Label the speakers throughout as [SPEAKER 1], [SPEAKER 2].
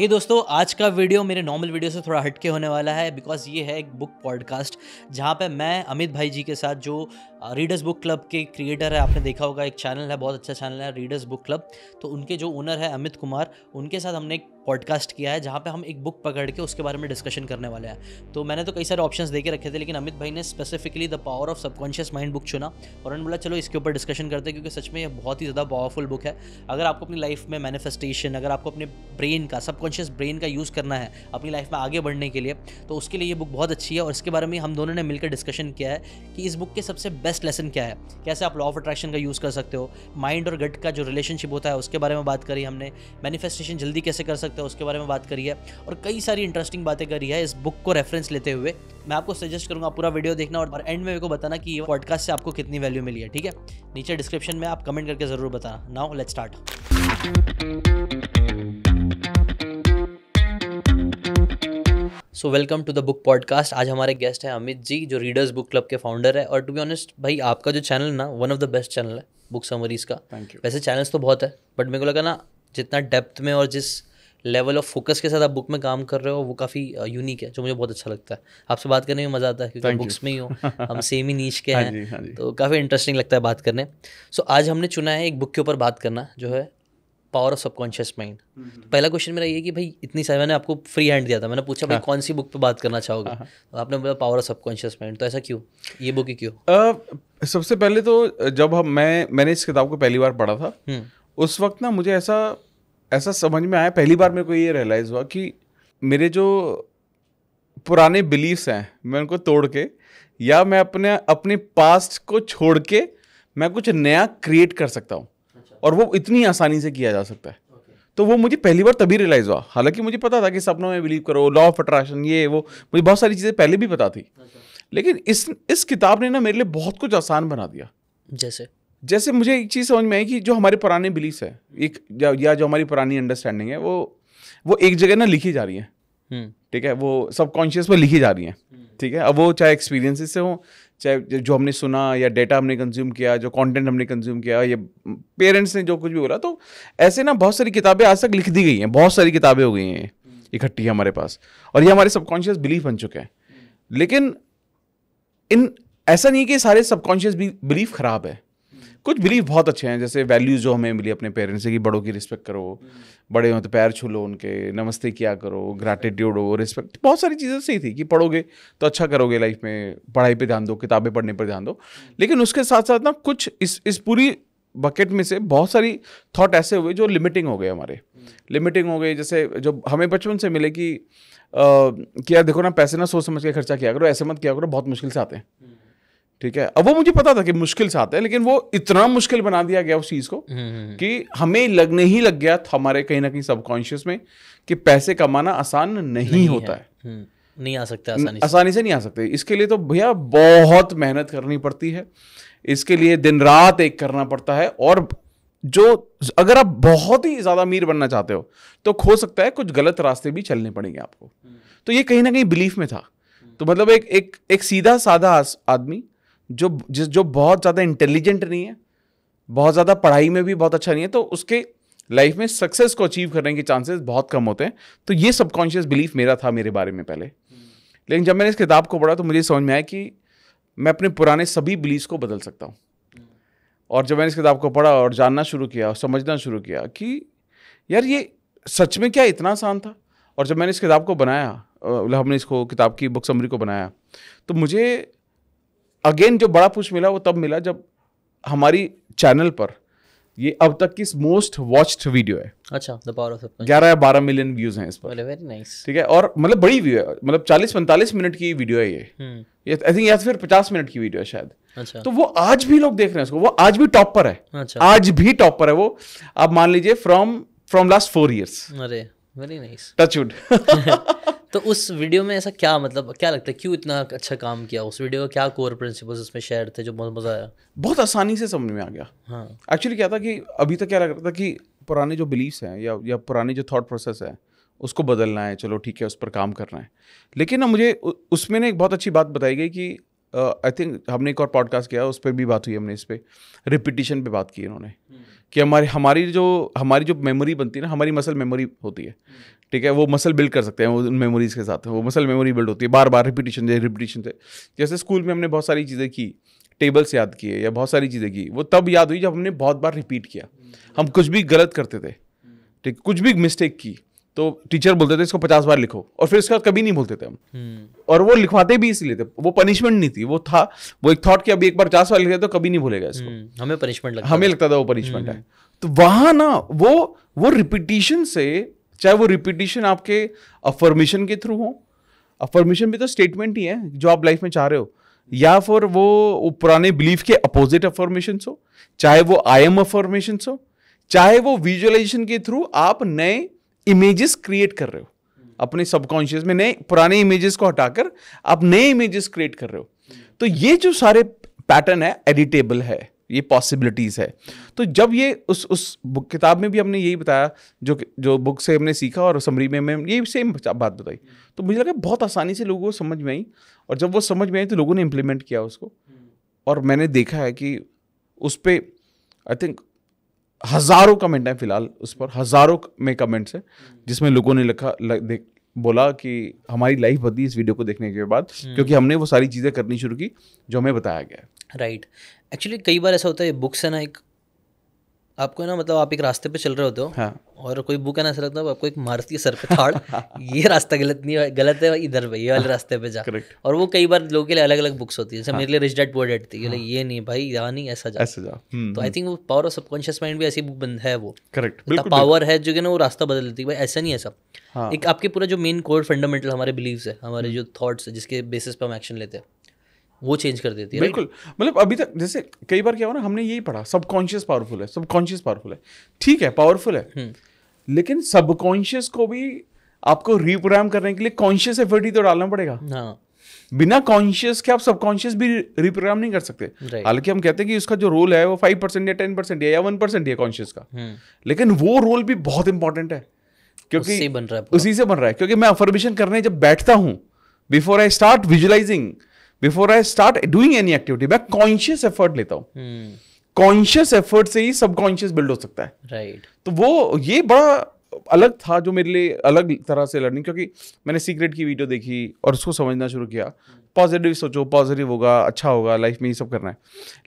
[SPEAKER 1] ये दोस्तों आज का वीडियो मेरे नॉर्मल वीडियो से थोड़ा हटके होने वाला है बिकॉज ये है एक बुक पॉडकास्ट जहाँ पर मैं अमित भाई जी के साथ जो रीडर्स बुक क्लब के क्रिएटर है आपने देखा होगा एक चैनल है बहुत अच्छा चैनल है रीडर्स बुक क्लब तो उनके जो ओनर है अमित कुमार उनके साथ हमने एक पॉडकास्ट किया है जहाँ पे हम एक बुक पकड़ के उसके बारे में डिस्कशन करने वाले हैं तो मैंने तो कई सारे दे के रखे थे लेकिन अमित भाई ने specifically the power of subconscious mind book चुना और उन्होंने बोला चलो इसके ऊपर डिस्कशन करते हैं क्योंकि सच में यह बहुत ही ज़्यादा पावरफुल बुक है अगर आपको अपनी लाइफ में मैनिफेस्टेशन अगर आपको अपने ब्रेन का सबकॉन्शियस ब्रेन का यूज़ करना है अपनी लाइफ में आगे बढ़ने के लिए तो उसके लिए ये बुक बहुत अच्छी है और इसके बारे में हम दोनों ने मिलकर डिस्कशन किया है कि इस बुक के सबसे बेस्ट बेस्ट लेसन क्या है कैसे आप लॉ ऑफ अट्रैक्शन का यूज़ कर सकते हो माइंड और गट का जो रिलेशनशिप होता है उसके बारे में बात करी हमने मैनिफेस्टेशन जल्दी कैसे कर सकते हो उसके बारे में बात करी है और कई सारी इंटरेस्टिंग बातें करी है इस बुक को रेफरेंस लेते हुए मैं आपको सजेस्ट करूंगा पूरा वीडियो देखना और एंड में मेरे को बताना कि ये पॉडकास्ट से आपको कितनी वैल्यू मिली है ठीक है नीचे डिस्क्रिप्शन में आप कमेंट करके ज़रूर बताना now let start so welcome to the book podcast आज हमारे गेस्ट हैं अमित जी जो रीडर्स बुक क्लब के फाउंडर है और टू बी ऑनेस्ट भाई आपका जो चैनल ना one of the best channel है बुक समरीज का थैंक यू वैसे चैनल्स तो बहुत है बट मेरे को लगा ना जितना डेप्थ में और जिस लेवल ऑफ फोकस के साथ आप बुक में काम कर रहे हो वो काफ़ी यूनिक uh, है जो मुझे बहुत अच्छा लगता है आपसे बात करने में मज़ा आता है क्योंकि Thank बुक्स you. में ही हो हम सेम ही नीच के हाँ हैं हाँ तो काफ़ी इंटरेस्टिंग लगता है बात करने सो so, आज हमने चुना है एक बुक के ऊपर बात करना जो है पावर ऑफ सबकॉन्शियस माइंड पहला क्वेश्चन मेरा ये कि भाई इतनी सारी मैंने आपको फ्री हैंड दिया था मैंने पूछा भाई हाँ। कौन सी बुक पे बात करना चाहोगे हाँ, हाँ। तो आपने बोला पावर ऑफ सबकॉन्शियस माइंड तो ऐसा क्यों ये बुक ही क्यों
[SPEAKER 2] uh, सबसे पहले तो जब हम मैं मैंने इस किताब को पहली बार पढ़ा था हुँ. हम्म। उस वक्त ना मुझे ऐसा ऐसा समझ में आया पहली बार मेरे को ये रियलाइज़ हुआ कि मेरे जो पुराने बिलीफ्स हैं मैं उनको तोड़ के या मैं अपने अपने पास्ट को छोड़ के मैं कुछ नया क्रिएट कर सकता हूँ और वो इतनी आसानी से किया जा सकता है तो वो मुझे पहली बार तभी रियलाइज़ हुआ हालांकि मुझे पता था कि सपनों में बिलीव करो लॉ ऑफ अट्रैक्शन ये वो मुझे बहुत सारी चीज़ें पहले भी पता थी लेकिन इस इस किताब ने ना मेरे लिए बहुत कुछ आसान बना दिया जैसे जैसे मुझे एक चीज़ समझ में आई कि जो हमारे पुराने बिलीफ है एक या जो हमारी पुरानी अंडरस्टैंडिंग है वो वो एक जगह ना लिखी जा रही है हम्म। ठीक है वो सबकॉन्शियस में लिखी जा रही है ठीक है अब वो चाहे एक्सपीरियंसेस से हो चाहे जो हमने सुना या डेटा हमने कंज्यूम किया जो कंटेंट हमने कंज्यूम किया या पेरेंट्स ने जो कुछ भी बोला तो ऐसे ना बहुत सारी किताबें आज तक लिख दी गई हैं बहुत सारी किताबें हो गई हैं इकट्ठी है हमारे पास और ये हमारे सबकॉन्शियस बिलीफ बन चुके हैं लेकिन इन ऐसा नहीं कि सारे सबकॉन्शियस बिलीफ खराब है कुछ बिलीव बहुत अच्छे हैं जैसे वैल्यूज़ जो हमें मिली अपने पेरेंट्स से कि बड़ों की रिस्पेक्ट करो बड़े हों तो पैर छू लो उनके नमस्ते किया करो ग्रैटिट्यूड हो रिस्पेक्ट बहुत सारी चीज़ें सही थी कि पढ़ोगे तो अच्छा करोगे लाइफ में पढ़ाई पर ध्यान दो किताबें पढ़ने पर ध्यान दो लेकिन उसके साथ साथ ना कुछ इस इस पूरी बकेट में से बहुत सारी थॉट ऐसे हुए जो लिमिटिंग हो गए हमारे लिमिटिंग हो गए जैसे जो हमें बचपन से मिले कि Uh, देखो ना पैसे ना सोच समझ के खर्चा किया करो ऐसे मत किया करो बहुत मुश्किल से आते हैं ठीक है अब वो मुझे पता था कि मुश्किल से आते हैं लेकिन वो इतना मुश्किल बना दिया गया उस चीज़ को हम्म, हम्म, हम्म। कि हमें लगने ही लग गया था हमारे कहीं ना कहीं सबकॉन्शियस में कि पैसे कमाना आसान नहीं, नहीं होता है,
[SPEAKER 1] है। नहीं आ सकता आसानी से
[SPEAKER 2] आसानी से नहीं आ सकते इसके लिए तो भैया बहुत मेहनत करनी पड़ती है इसके लिए दिन रात एक करना पड़ता है और जो अगर आप बहुत ही ज़्यादा अमीर बनना चाहते हो तो खो सकता है कुछ गलत रास्ते भी चलने पड़ेंगे आपको तो ये कहीं ना कहीं बिलीफ में था तो मतलब एक एक एक सीधा साधा आदमी जो जिस जो बहुत ज़्यादा इंटेलिजेंट नहीं है बहुत ज़्यादा पढ़ाई में भी बहुत अच्छा नहीं है तो उसके लाइफ में सक्सेस को अचीव करने के चांसेस बहुत कम होते हैं तो ये सबकॉन्शियस बिलीफ मेरा था मेरे बारे में पहले लेकिन जब मैंने इस किताब को पढ़ा तो मुझे समझ में आया कि मैं अपने पुराने सभी बिलीफ को बदल सकता हूँ और जब मैंने इस किताब को पढ़ा और जानना शुरू किया और समझना शुरू किया कि यार ये सच में क्या इतना आसान था और जब मैंने इस किताब को बनाया हमने इसको किताब की बुक समरी को बनाया तो मुझे अगेन जो बड़ा पुश मिला वो तब मिला जब हमारी चैनल पर ये अब तक की मोस्ट वॉच्ड वीडियो है
[SPEAKER 1] अच्छा ग्यारह
[SPEAKER 2] या बारह मिलियन व्यूज हैं इस पर वेरी नाइस ठीक है और मतलब बड़ी व्यू है मतलब चालीस पैंतालीस मिनट की वीडियो है ये आई हम्म। थिंक या तो फिर पचास मिनट की वीडियो है शायद अच्छा तो वो आज भी लोग देख रहे हैं उसको वो आज भी टॉप पर है अच्छा आज भी टॉप पर है वो आप मान लीजिए from from last four years
[SPEAKER 1] अरे वेरी नाइस टचवुड तो उस वीडियो में ऐसा क्या मतलब क्या लगता है क्यों इतना अच्छा काम किया उस वीडियो का क्या कोर प्रिंसिपल्स उसमें शेयर थे जो बहुत मज़ा आया
[SPEAKER 2] बहुत आसानी से समझ में आ गया हाँ एक्चुअली क्या था कि अभी तक क्या लग रहा था कि पुराने जो बिलीफ्स हैं या या पुराने जो थाट प्रोसेस है उसको बदलना है चलो ठीक है उस पर काम करना है लेकिन ना मुझे उसमें ना एक बहुत अच्छी बात बताई गई कि आई थिंक हमने एक और पॉडकास्ट किया उस पर भी बात हुई हमने इस पर रिपीटिशन पे बात की इन्होंने हम्म। कि हमारे हमारी जो हमारी जो मेमोरी बनती है ना हमारी मसल मेमोरी होती है हम्म। ठीक है वो मसल बिल्ड कर सकते हैं उन मेमोरीज़ के साथ वो मसल मेमोरी बिल्ड होती है बार बार रिपीटिशन से रिपीटिशन से जैसे स्कूल में हमने बहुत सारी चीज़ें की टेबल्स याद किए या बहुत सारी चीज़ें की वो तब याद हुई जब हमने बहुत बार रिपीट किया हम्म। हम कुछ भी गलत करते थे ठीक कुछ भी मिस्टेक की तो टीचर बोलते थे इसको पचास बार लिखो और फिर उसके बाद कभी नहीं बोलते थे हम हम्म। और वो लिखवाते भी इसलिए थे वो पनिशमेंट नहीं थी वो था वो एक थॉट कि अभी एक बार पचास बार लिखे तो कभी नहीं भूलेगा इसको हम्म,
[SPEAKER 1] हमें पनिशमेंट लगता
[SPEAKER 2] हमें लगता था वो पनिशमेंट है हम्म। तो वहाँ ना वो वो रिपीटिशन से चाहे वो रिपीटिशन आपके अफर्मेशन के थ्रू हो अफर्मेशन भी तो स्टेटमेंट ही है जो आप लाइफ में चाह रहे हो या फिर वो, वो पुराने बिलीफ के अपोजिट अफॉर्मेशन हो चाहे वो आई एम अफॉर्मेशन हो चाहे वो विजुअलाइजेशन के थ्रू आप नए इमेजेस क्रिएट कर रहे हो अपने सबकॉन्शियस में नए पुराने इमेजेस को हटाकर आप नए इमेजेस क्रिएट कर रहे हो तो ये जो सारे पैटर्न है एडिटेबल है ये पॉसिबिलिटीज है तो जब ये उस उस बुक किताब में भी हमने यही बताया जो जो बुक से हमने सीखा और समरी में ये सेम बात बताई तो मुझे लगा बहुत आसानी से लोगों को समझ में आई और जब वो समझ में आई तो लोगों ने इम्प्लीमेंट किया उसको और मैंने देखा है कि उस पर आई थिंक हज़ारों कमेंट हैं फिलहाल उस पर हज़ारों में कमेंट्स हैं जिसमें लोगों ने लिखा देख बोला कि हमारी लाइफ बदली इस वीडियो को देखने के बाद हम्म। क्योंकि हमने वो सारी चीज़ें करनी शुरू की जो हमें बताया गया
[SPEAKER 1] है राइट एक्चुअली कई बार ऐसा होता है बुक्स है ना एक आपको ना मतलब आप एक रास्ते पे चल रहे होते हो हाँ. और कोई बुक है ना ऐसा लगता है आपको एक मारती है सर पे थाड़ ये रास्ता गलत नहीं है गलत है इधर पे ये वाले हाँ। रास्ते पे जा Correct. और वो कई बार लोगों के लिए अलग अलग बुक्स होती है जैसे हाँ. मेरे लिए रिच डेट पुअर डेट थी हाँ. ये नहीं भाई यहाँ नहीं ऐसा जा ऐसा जा हम्म, तो आई थिंक हम्म। वो पावर ऑफ सबकॉन्शियस माइंड भी ऐसी बुक बंद है वो करेक्ट पावर है जो कि ना वो रास्ता बदल देती है भाई ऐसा नहीं है सब हाँ। एक आपके पूरा जो मेन कोर फंडामेंटल हमारे बिलीव है हमारे हम्म। जो थॉट्स है जिसके बेसिस पे हम एक्शन लेते हैं वो चेंज कर देती है बिल्कुल
[SPEAKER 2] मतलब अभी तक जैसे कई बार क्या हो ना हमने यही पढ़ा सबकॉन्शियस पावरफुल है सबकॉन्शियस पावरफुल है ठीक है पावरफुल है
[SPEAKER 1] हम्म।
[SPEAKER 2] लेकिन सबकॉन्शियस को भी आपको रिप्रोग्राम करने के लिए कॉन्शियस एफर्ट ही तो डालना पड़ेगा हाँ। बिना कॉन्शियस के आप सबकॉन्शियस भी रिप्रोग्राम नहीं कर सकते हालांकि हम कहते हैं कि उसका जो रोल है वो फाइव परसेंट या टेन परसेंट या वन परसेंट है कॉन्शियस का हम्म। लेकिन वो रोल भी बहुत इंपॉर्टेंट है क्योंकि उसी बन रहा है उसी से बन रहा है क्योंकि मैं अफर्मेशन करने जब बैठता हूँ before I start visualising before I start doing any activity मैं कॉन्शियस एफर्ट लेता हूँ कॉन्शियस एफर्ट से ही सबकॉन्शियस बिल्ड हो सकता है राइट right. तो वो ये बड़ा अलग था जो मेरे लिए अलग तरह से लर्निंग क्योंकि मैंने सीक्रेट की वीडियो देखी और उसको समझना शुरू किया पॉजिटिव सोचो पॉजिटिव होगा अच्छा होगा लाइफ में ये सब करना है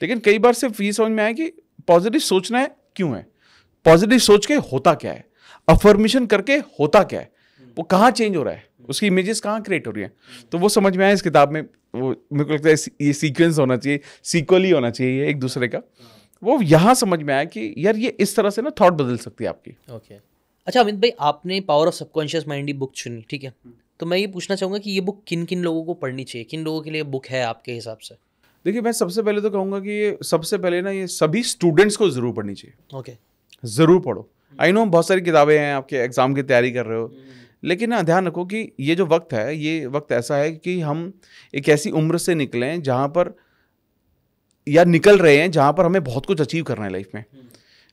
[SPEAKER 2] लेकिन कई बार सिर्फ ये समझ में आया कि पॉजिटिव सोचना है क्यों है पॉजिटिव सोच के होता क्या है अफर्मेशन करके होता क्या है वो कहाँ चेंज हो रहा है उसकी इमेजेस कहाँ क्रिएट हो रही हैं तो वो समझ में आया इस किताब में वो मेरे को लगता है ये सीक्वेंस होना चाहिए सीक्वल ही होना चाहिए एक दूसरे का वो यहाँ समझ
[SPEAKER 1] में आया कि यार ये इस तरह से ना थॉट बदल सकती है आपकी ओके okay. अच्छा अमित भाई आपने पावर ऑफ सबकॉन्शियस माइंड की बुक चुनी ठीक है तो मैं ये पूछना चाहूँगा कि ये बुक किन किन लोगों को पढ़नी चाहिए किन लोगों के लिए बुक है आपके हिसाब से
[SPEAKER 2] देखिए मैं सबसे पहले तो कहूँगा कि ये सबसे पहले ना ये सभी स्टूडेंट्स को ज़रूर पढ़नी चाहिए ओके okay. ज़रूर पढ़ो आई नो बहुत सारी किताबें हैं आपके एग्ज़ाम की तैयारी कर रहे हो लेकिन ना ध्यान रखो कि ये जो वक्त है ये वक्त ऐसा है कि हम एक ऐसी उम्र से निकलें जहाँ पर या निकल रहे हैं जहाँ पर हमें बहुत कुछ अचीव करना है लाइफ में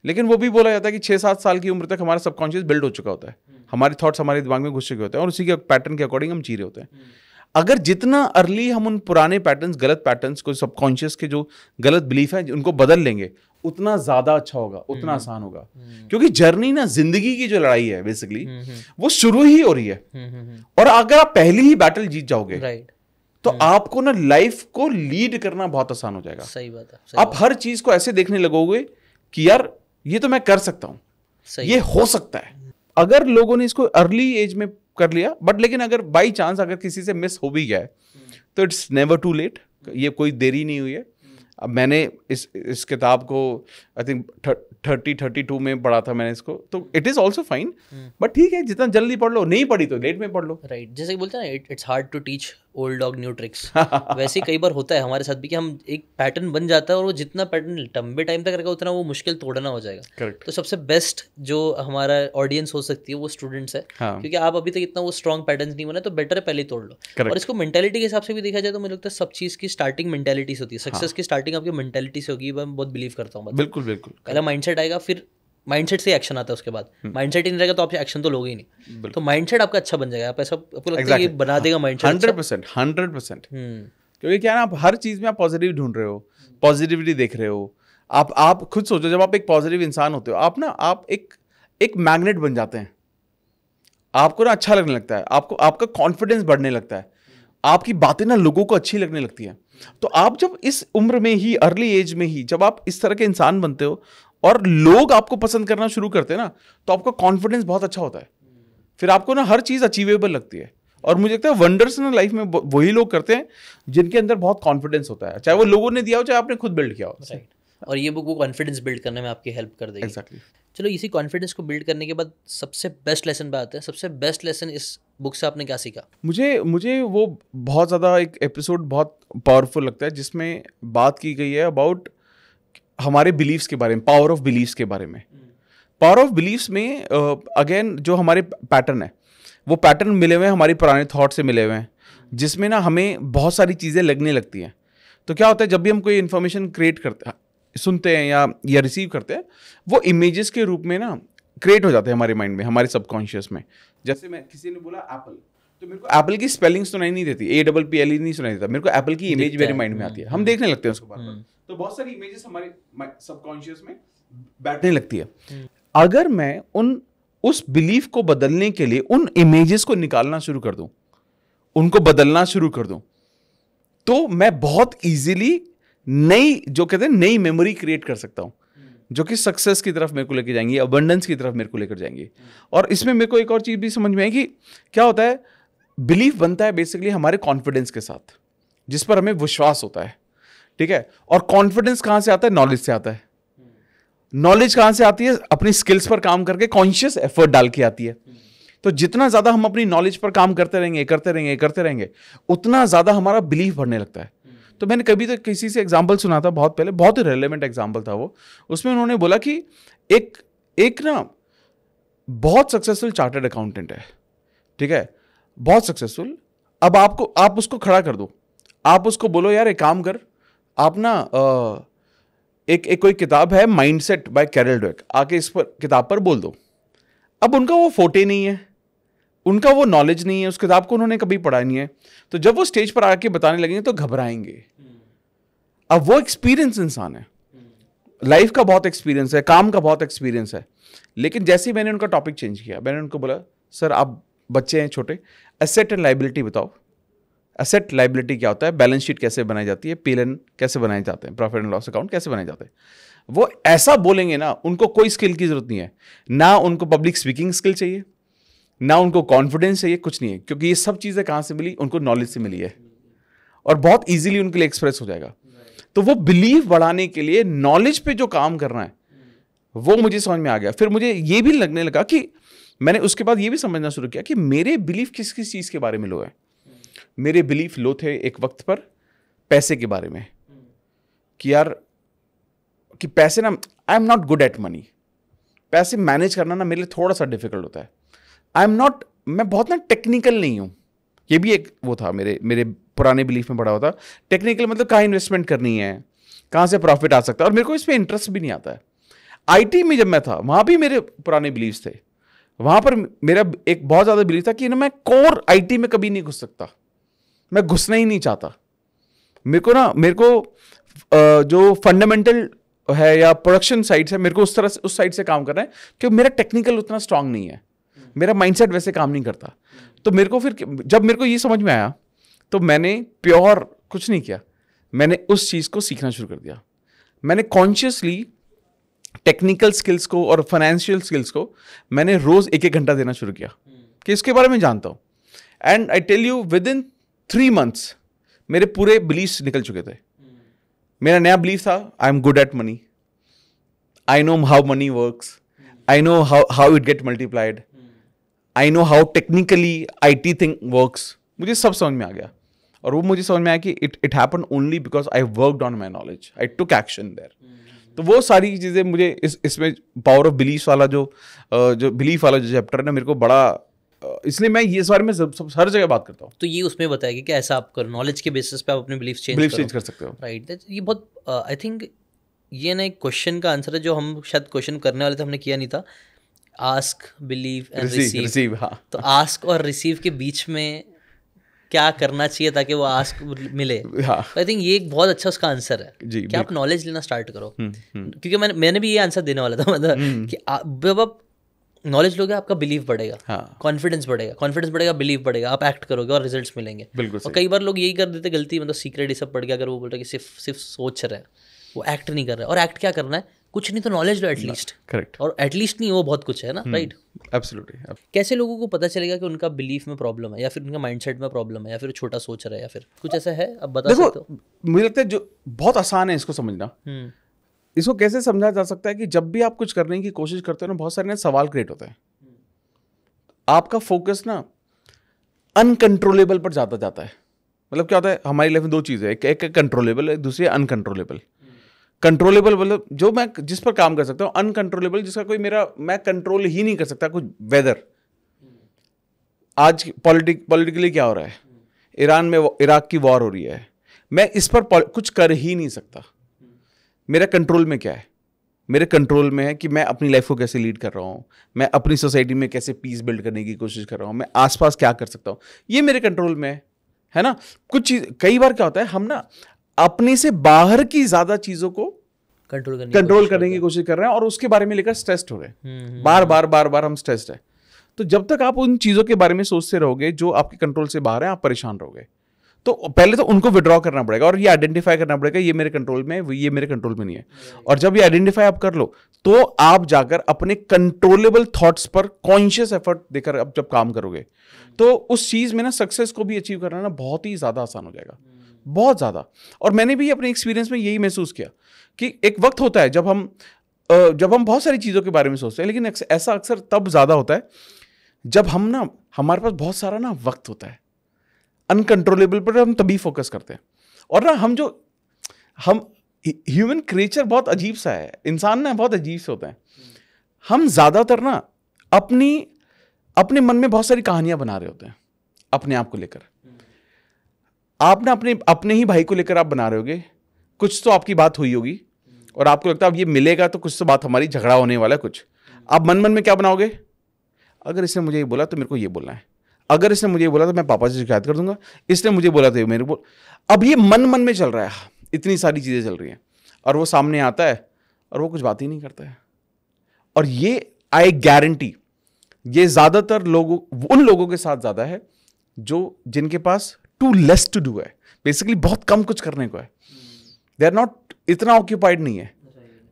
[SPEAKER 2] लेकिन वो भी बोला जाता है कि छः सात साल की उम्र तक हमारा सबकॉन्शियस बिल्ड हो चुका होता है हम्म। हमारे थॉट्स हमारे दिमाग में घुस चुके होते हैं और उसी के पैटर्न के अकॉर्डिंग हम चीरे होते हैं हम्म। अगर जितना अर्ली हम उन पुराने पैटर्न्स गलत पैटर्न्स को सबकॉन्शियस के जो गलत बिलीफ है उनको बदल लेंगे उतना ज्यादा अच्छा होगा उतना हम्म। आसान होगा हम्म। क्योंकि जर्नी ना जिंदगी की जो लड़ाई है बेसिकली हम्म, वो शुरू ही हो रही है और अगर आप पहली ही बैटल जीत जाओगे तो आपको ना लाइफ को लीड करना बहुत आसान हो जाएगा सही
[SPEAKER 1] बात है सही आप
[SPEAKER 2] हर चीज को ऐसे देखने लगोगे कि यार ये तो मैं कर सकता
[SPEAKER 1] हूं ये हो
[SPEAKER 2] सकता है अगर लोगों ने इसको अर्ली एज में कर लिया बट लेकिन अगर बाई चांस अगर किसी से मिस हो भी गया है तो इट्स नेवर टू लेट ये कोई देरी नहीं हुई है अब मैंने इस इस किताब को I think thirty thirty two में पढ़ा था मैंने इसको तो it is also fine but ठीक है जितना जल्दी पढ़
[SPEAKER 1] लो नहीं पढ़ी तो लेट में पढ़ लो राइट right. जैसे बोलते हैं ना it's hard to teach old dog new tricks वैसे कई बार होता है हमारे साथ भी कि हम एक पैटर्न बन जाता है और वो जितना पैटर्न लंबे टाइम तक रहेगा उतना वो मुश्किल तोड़ना हो जाएगा Correct. तो सबसे बेस्ट जो हमारा ऑडियंस हो सकती है वो स्टूडेंट्स है हाँ. क्योंकि आप अभी तक इतना वो स्ट्रॉन्ग पैटर्न नहीं बना तो बेटर है पहले तोड़ लो Correct. और इसको मैंटेलिटी के हिसाब से भी देखा जाए तो मुझे लगता है सब चीज़ की स्टार्टिंग मैंटेलिटी से होती है सक्सेस हाँ। की स्टार्टिंग आपकी मैंटेलिटी से होगी मैं बहुत बिलीव करता हूँ बिल्कुल बिल्कुल पहला माइंड आएगा फिर माइंडसेट से एक्शन आता है उसके बाद माइंडसेट हम्म। ही नहीं रहेगा तो आप एक्शन तो लोगे ही नहीं तो माइंडसेट आपका अच्छा बन जाएगा आप ऐसा आपको लगता exactly. है कि बना देगा mindset hundred
[SPEAKER 2] percent hundred percent क्योंकि क्या ना आप हर चीज़ में आप पॉजिटिव ढूंढ रहे हो पॉजिटिविटी देख रहे हो आप आप खुद सोचो जब आप एक पॉजिटिव इंसान होते हो आप ना आप एक एक मैग्नेट बन जाते हैं आपको ना अच्छा लगने लगता है आपको आपका कॉन्फिडेंस बढ़ने लगता है आपकी बातें ना लोगों को अच्छी लगने लगती है तो आप जब इस उम्र में ही अर्ली एज में ही जब आप इस तरह के इंसान बनते हो और लोग आपको पसंद करना शुरू करते हैं ना तो आपका कॉन्फिडेंस बहुत अच्छा होता है फिर आपको ना हर चीज़ अचीवेबल लगती है और मुझे लगता है वंडर्स ना लाइफ में वही लोग करते हैं जिनके अंदर
[SPEAKER 1] बहुत कॉन्फिडेंस होता है चाहे वो लोगों ने दिया हो चाहे आपने खुद बिल्ड किया हो और ये बुक वो कॉन्फिडेंस बिल्ड करने में आपकी हेल्प कर देगी exactly. चलो इसी कॉन्फिडेंस को बिल्ड करने के बाद सबसे बेस्ट लेसन बात है सबसे बेस्ट लेसन इस बुक से आपने क्या सीखा
[SPEAKER 2] मुझे मुझे वो बहुत ज़्यादा एक एपिसोड बहुत पावरफुल लगता है जिसमें बात की गई है अबाउट हमारे बिलीव्स के बारे में पावर ऑफ बिलीव्स के बारे में पावर ऑफ बिलीव्स में अगेन uh, जो हमारे पैटर्न है वो पैटर्न मिले हुए हैं हमारे पुराने थॉट से मिले हुए हैं जिसमें ना हमें बहुत सारी चीज़ें लगने लगती हैं तो क्या होता है जब भी हम कोई इन्फॉर्मेशन क्रिएट करते सुनते हैं या या रिसीव करते हैं वो इमेजेस के रूप में ना क्रिएट हो जाते हैं हमारे माइंड में हमारे सबकॉन्शियस में जैसे मैं किसी ने बोला एप्पल तो मेरे को एप्पल की स्पेलिंग सुनाई नहीं देती A double P L E नहीं सुनाई देता मेरे को एप्पल की इमेज मेरे माइंड में आती है हम्म, हम हम्म। देखने लगते हैं उसको बार बार हम्म। तो बहुत सारी इमेजेस हमारे सबकॉन्शियस में बैठने लगती है अगर मैं उन उस बिलीफ को बदलने के लिए उन इमेजेस को निकालना शुरू कर दूं उनको बदलना शुरू कर दूं तो मैं बहुत इजीली नई जो कहते हैं नई मेमोरी क्रिएट कर सकता हूं hmm. जो कि सक्सेस की तरफ मेरे को लेकर जाएंगी अबंडेंस की तरफ मेरे को लेकर जाएंगी और इसमें मेरे को एक और चीज़ भी समझ में आई कि क्या होता है बिलीफ बनता है बेसिकली हमारे कॉन्फिडेंस के साथ जिस पर हमें विश्वास होता है ठीक है और कॉन्फिडेंस कहां से आता है नॉलेज से आता है नॉलेज कहां से आती है अपनी स्किल्स पर काम करके कॉन्शियस एफर्ट डाल के आती है तो जितना ज़्यादा हम अपनी नॉलेज पर काम करते रहेंगे करते रहेंगे करते रहेंगे उतना ज़्यादा हमारा बिलीफ बढ़ने लगता है तो मैंने कभी तो किसी से एग्जाम्पल सुना था बहुत पहले बहुत ही रेलिवेंट एग्जाम्पल था वो उसमें उन्होंने बोला कि एक एक ना बहुत सक्सेसफुल चार्टर्ड अकाउंटेंट है ठीक है बहुत सक्सेसफुल अब आपको आप उसको खड़ा कर दो आप उसको बोलो यार एक काम कर आप ना एक एक कोई किताब है माइंडसेट बाय कैरल डोएक आके इस पर किताब पर बोल दो अब उनका वो फोटे नहीं है उनका वो नॉलेज नहीं है उस किताब को उन्होंने कभी पढ़ा नहीं है तो जब वो स्टेज पर आके बताने लगेंगे तो घबराएंगे अब वो एक्सपीरियंस इंसान है लाइफ का बहुत एक्सपीरियंस है काम का बहुत एक्सपीरियंस है लेकिन जैसे ही मैंने उनका टॉपिक चेंज किया मैंने उनको बोला सर आप बच्चे हैं छोटे असेट एंड लाइबिलिटी बताओ असेट लाइबिलिटी क्या होता है बैलेंस शीट कैसे बनाई जाती है पी कैसे बनाए जाते हैं प्रॉफिट एंड लॉस अकाउंट कैसे बनाए जाते हैं वो ऐसा बोलेंगे ना उनको कोई स्किल की ज़रूरत नहीं है ना उनको पब्लिक स्पीकिंग स्किल चाहिए ना उनको कॉन्फिडेंस चाहिए कुछ नहीं है क्योंकि ये सब चीज़ें कहाँ से मिली उनको नॉलेज से मिली है और बहुत ईजिली उनके लिए एक्सप्रेस हो जाएगा तो वो बिलीव बढ़ाने के लिए नॉलेज पे जो काम करना है वो मुझे समझ में आ गया फिर मुझे ये भी लगने लगा कि मैंने उसके बाद ये भी समझना शुरू किया कि मेरे बिलीफ किस किस चीज़ के बारे में लो है मेरे बिलीफ लो थे एक वक्त पर पैसे के बारे में कि यार कि पैसे ना I am not good at money पैसे मैनेज करना ना मेरे लिए थोड़ा सा डिफिकल्ट होता है आई एम नॉट मैं बहुत ना टेक्निकल नहीं हूँ ये भी एक वो था मेरे मेरे पुराने बिलीफ में बड़ा होता टेक्निकल मतलब कहाँ इन्वेस्टमेंट करनी है कहाँ से प्रॉफिट आ सकता है और मेरे को इसमें इंटरेस्ट भी नहीं आता है आईटी में जब मैं था वहाँ भी मेरे पुराने बिलीव्स थे वहाँ पर मेरा एक बहुत ज़्यादा बिलीव था कि ना मैं कोर आईटी में कभी नहीं घुस सकता मैं घुसना ही नहीं चाहता मेरे को ना मेरे को जो फंडामेंटल है या प्रोडक्शन साइड है मेरे को उस तरह से उस साइड से काम करना है क्योंकि मेरा टेक्निकल उतना स्ट्रांग नहीं है मेरा माइंडसेट वैसे काम नहीं करता तो मेरे को फिर जब मेरे को ये समझ में आया तो मैंने प्योर कुछ नहीं किया मैंने उस चीज़ को सीखना शुरू कर दिया मैंने कॉन्शियसली टेक्निकल स्किल्स को और फाइनेंशियल स्किल्स को मैंने रोज़ एक एक घंटा देना शुरू किया कि इसके बारे में जानता हूँ and I tell you within three months मेरे पूरे बिलीफ निकल चुके थे मेरा नया बिलीफ था I am good at money I know how money work I know how how it get multiplied I know how technically I T think work मुझे सब समझ में आ गया और वो मुझे समझ में आया कि it it happen only because I worked on my knowledge I took action there तो वो सारी चीज़ें मुझे इस इसमें पावर ऑफ बिलीफ वाला जो जो बिलीफ वाला जो चैप्टर है ना मेरे को बड़ा इसलिए मैं ये बारे में सब, सब हर जगह बात करता
[SPEAKER 1] हूँ तो ये उसमें बताएगा कि ऐसा आप करो नॉलेज के बेसिस पे आप अपने बिलीफ चेंज बिलीफ चेंज कर सकते हो राइट right. ये बहुत आई uh, थिंक ये ना एक क्वेश्चन का आंसर है जो हम शायद क्वेश्चन करने वाले थे हमने किया नहीं था आस्क बिलीव एंड रिसीव हाँ तो आस्क और रिसीव के बीच में क्या करना चाहिए ताकि वो आस्क मिले आई हाँ। थिंक ये एक बहुत अच्छा उसका आंसर है जी, कि आप नॉलेज लेना स्टार्ट करो हुँ, हम्म, हुँ. हम्म। क्योंकि मैंने मैंने भी ये आंसर देने वाला था मतलब हम्म। कि जब आप नॉलेज लोगे आपका बिलीव बढ़ेगा कॉन्फिडेंस हाँ. बढ़ेगा कॉन्फिडेंस बढ़ेगा बिलीव बढ़ेगा आप एक्ट करोगे और रिजल्ट्स मिलेंगे बिल्कुल और कई बार लोग यही कर देते गलती मतलब सीक्रेट ये सब पढ़ गया अगर वो बोल रहे कि सिर्फ सिर्फ सोच रहे हैं वो एक्ट नहीं कर रहे और एक्ट क्या करना है कुछ नहीं तो नॉलेज लो एटलीस्ट करेक्ट और एटलीस्ट नहीं वो बहुत कुछ है ना राइट हम्म, एब्सोल्युटली कैसे लोगों को पता चलेगा कि उनका बिलीफ में प्रॉब्लम है या फिर उनका माइंडसेट में प्रॉब्लम है या फिर छोटा सोच रहा है या फिर कुछ ऐसा है अब बता देखो, सकते
[SPEAKER 2] हो मुझे लगता है जो बहुत आसान है इसको समझना हम्म। इसको कैसे समझा जा सकता है कि जब भी आप कुछ करने की कोशिश करते हो ना बहुत सारे ना सवाल क्रिएट होते हैं आपका फोकस ना अनकंट्रोलेबल पर ज़्यादा जाता है मतलब क्या होता है हमारी लाइफ में दो चीज़ें एक एक कंट्रोलेबल है दूसरी अनकंट्रोलेबल कंट्रोलेबल मतलब जो मैं जिस पर काम कर सकता हूँ अनकंट्रोलेबल जिसका कोई मेरा मैं कंट्रोल ही नहीं कर सकता कुछ वेदर आज पॉलिटिक पॉलिटिकली क्या हो रहा है ईरान में इराक की वॉर हो रही है मैं इस पर कुछ कर ही नहीं सकता मेरा कंट्रोल में क्या है मेरे कंट्रोल में है कि मैं अपनी लाइफ को कैसे लीड कर रहा हूँ मैं अपनी सोसाइटी में कैसे पीस बिल्ड करने की कोशिश कर रहा हूँ मैं आसपास क्या कर सकता हूँ ये मेरे कंट्रोल में है है ना कुछ चीज कई बार क्या होता है हम ना अपने से बाहर की ज़्यादा चीज़ों को
[SPEAKER 1] कंट्रोल करने कंट्रोल
[SPEAKER 2] करने की कोशिश कर रहे हैं और उसके बारे में लेकर स्ट्रेस्ड हो रहे हैं हम्म, हम्म, हम्म। बार बार बार बार हम स्ट्रेस्ड है तो जब तक आप उन चीज़ों के बारे में सोचते रहोगे जो आपके कंट्रोल से बाहर है आप परेशान रहोगे तो पहले तो उनको विड्रॉ करना पड़ेगा और ये आइडेंटिफाई करना पड़ेगा ये मेरे कंट्रोल में ये मेरे कंट्रोल में नहीं है और जब ये आइडेंटिफाई आप कर लो तो आप जाकर अपने कंट्रोलेबल थॉट्स पर कॉन्शियस एफर्ट देकर आप जब काम करोगे तो उस चीज़ में ना सक्सेस को भी अचीव करना ना बहुत ही ज़्यादा आसान हो जाएगा hmm. बहुत ज़्यादा और मैंने भी अपने एक्सपीरियंस में यही महसूस किया कि एक वक्त होता है जब हम जब हम बहुत सारी चीज़ों के बारे में सोचते हैं लेकिन ऐसा अक्सर तब ज़्यादा होता है जब हम ना हमारे पास बहुत सारा ना वक्त होता है अनकंट्रोलेबल पर हम तभी फोकस करते हैं और ना हम जो हम ह्यूमन क्रिएचर बहुत अजीब सा है इंसान ना बहुत अजीब से होता है हम ज़्यादातर ना अपनी अपने मन में बहुत सारी कहानियां बना रहे होते हैं अपने आप को लेकर आप ना अपने अपने ही भाई को लेकर आप बना रहे होगे कुछ तो आपकी बात हुई होगी और आपको लगता है अब ये मिलेगा तो कुछ तो बात हमारी झगड़ा होने वाला है कुछ आप मन मन में क्या बनाओगे अगर इसने मुझे ये बोला तो मेरे को ये बोलना है अगर इसने मुझे बोला तो मैं पापा से शिकायत कर दूंगा इसने मुझे बोला तो मेरे को अब ये मन मन में चल रहा है इतनी सारी चीज़ें चल रही हैं और वो सामने आता है और वो कुछ बात ही नहीं करता है और ये आई गारंटी ये ज़्यादातर लोगों उन लोगों के साथ ज़्यादा है जो जिनके पास टू लेस टू डू है बेसिकली बहुत कम कुछ करने को है दे आर नॉट इतना ऑक्यूपाइड नहीं है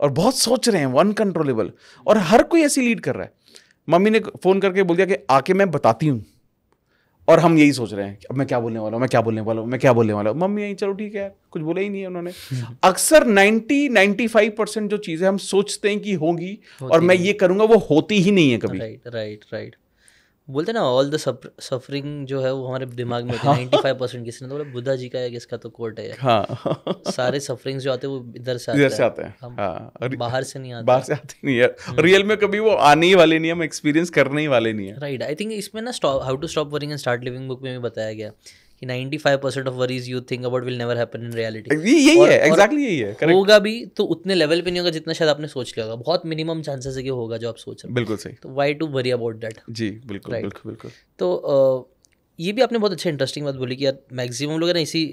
[SPEAKER 2] और बहुत सोच रहे हैं वन कंट्रोलेबल और हर कोई ऐसी लीड कर रहा है मम्मी ने फ़ोन करके बोल दिया कि आके मैं बताती हूँ और हम यही सोच रहे हैं अब मैं क्या बोलने वाला हूँ मैं क्या बोलने वाला हूँ मैं क्या बोलने वाला हूँ मम्मी यही चलो ठीक है कुछ बोला ही नहीं है उन्होंने अक्सर 90 95 परसेंट जो चीज़ें हम सोचते हैं कि होगी और मैं ये करूँगा वो होती ही नहीं है कभी
[SPEAKER 1] राइट राइट राइट बोलते ना ऑल द सफरिंग जो है वो हमारे दिमाग में नाइन्टी फाइव परसेंट किसी ने तो बोला बुद्धा जी का है किसका तो कोर्ट है हाँ। सारे सफरिंग्स जो आते हैं वो इधर से इधर से आते हैं हाँ। बाहर से नहीं आते बाहर से आते
[SPEAKER 2] नहीं है हम्म। रियल में कभी वो आने ही वाले नहीं है एक्सपीरियंस करने ही वाले नहीं है
[SPEAKER 1] राइट आई थिंक इसमें ना stop how to stop worrying and start living book में भी बताया गया कि 95 of worries you think about will never happen in reality यही और, है एग्जैक्टली यही है करेक्ट होगा भी तो उतने लेवल पे नहीं होगा जितना शायद आपने सोच लिया होगा बहुत मिनिमम चांसेस है कि होगा जो आप सोच रहे हो बिल्कुल सही तो why to worry about that जी बिल्कुल right. बिल्कुल बिल्कुल तो ये भी आपने बहुत अच्छा इंटरेस्टिंग बात बोली कि यार मैक्सिमम लोग है ना इसी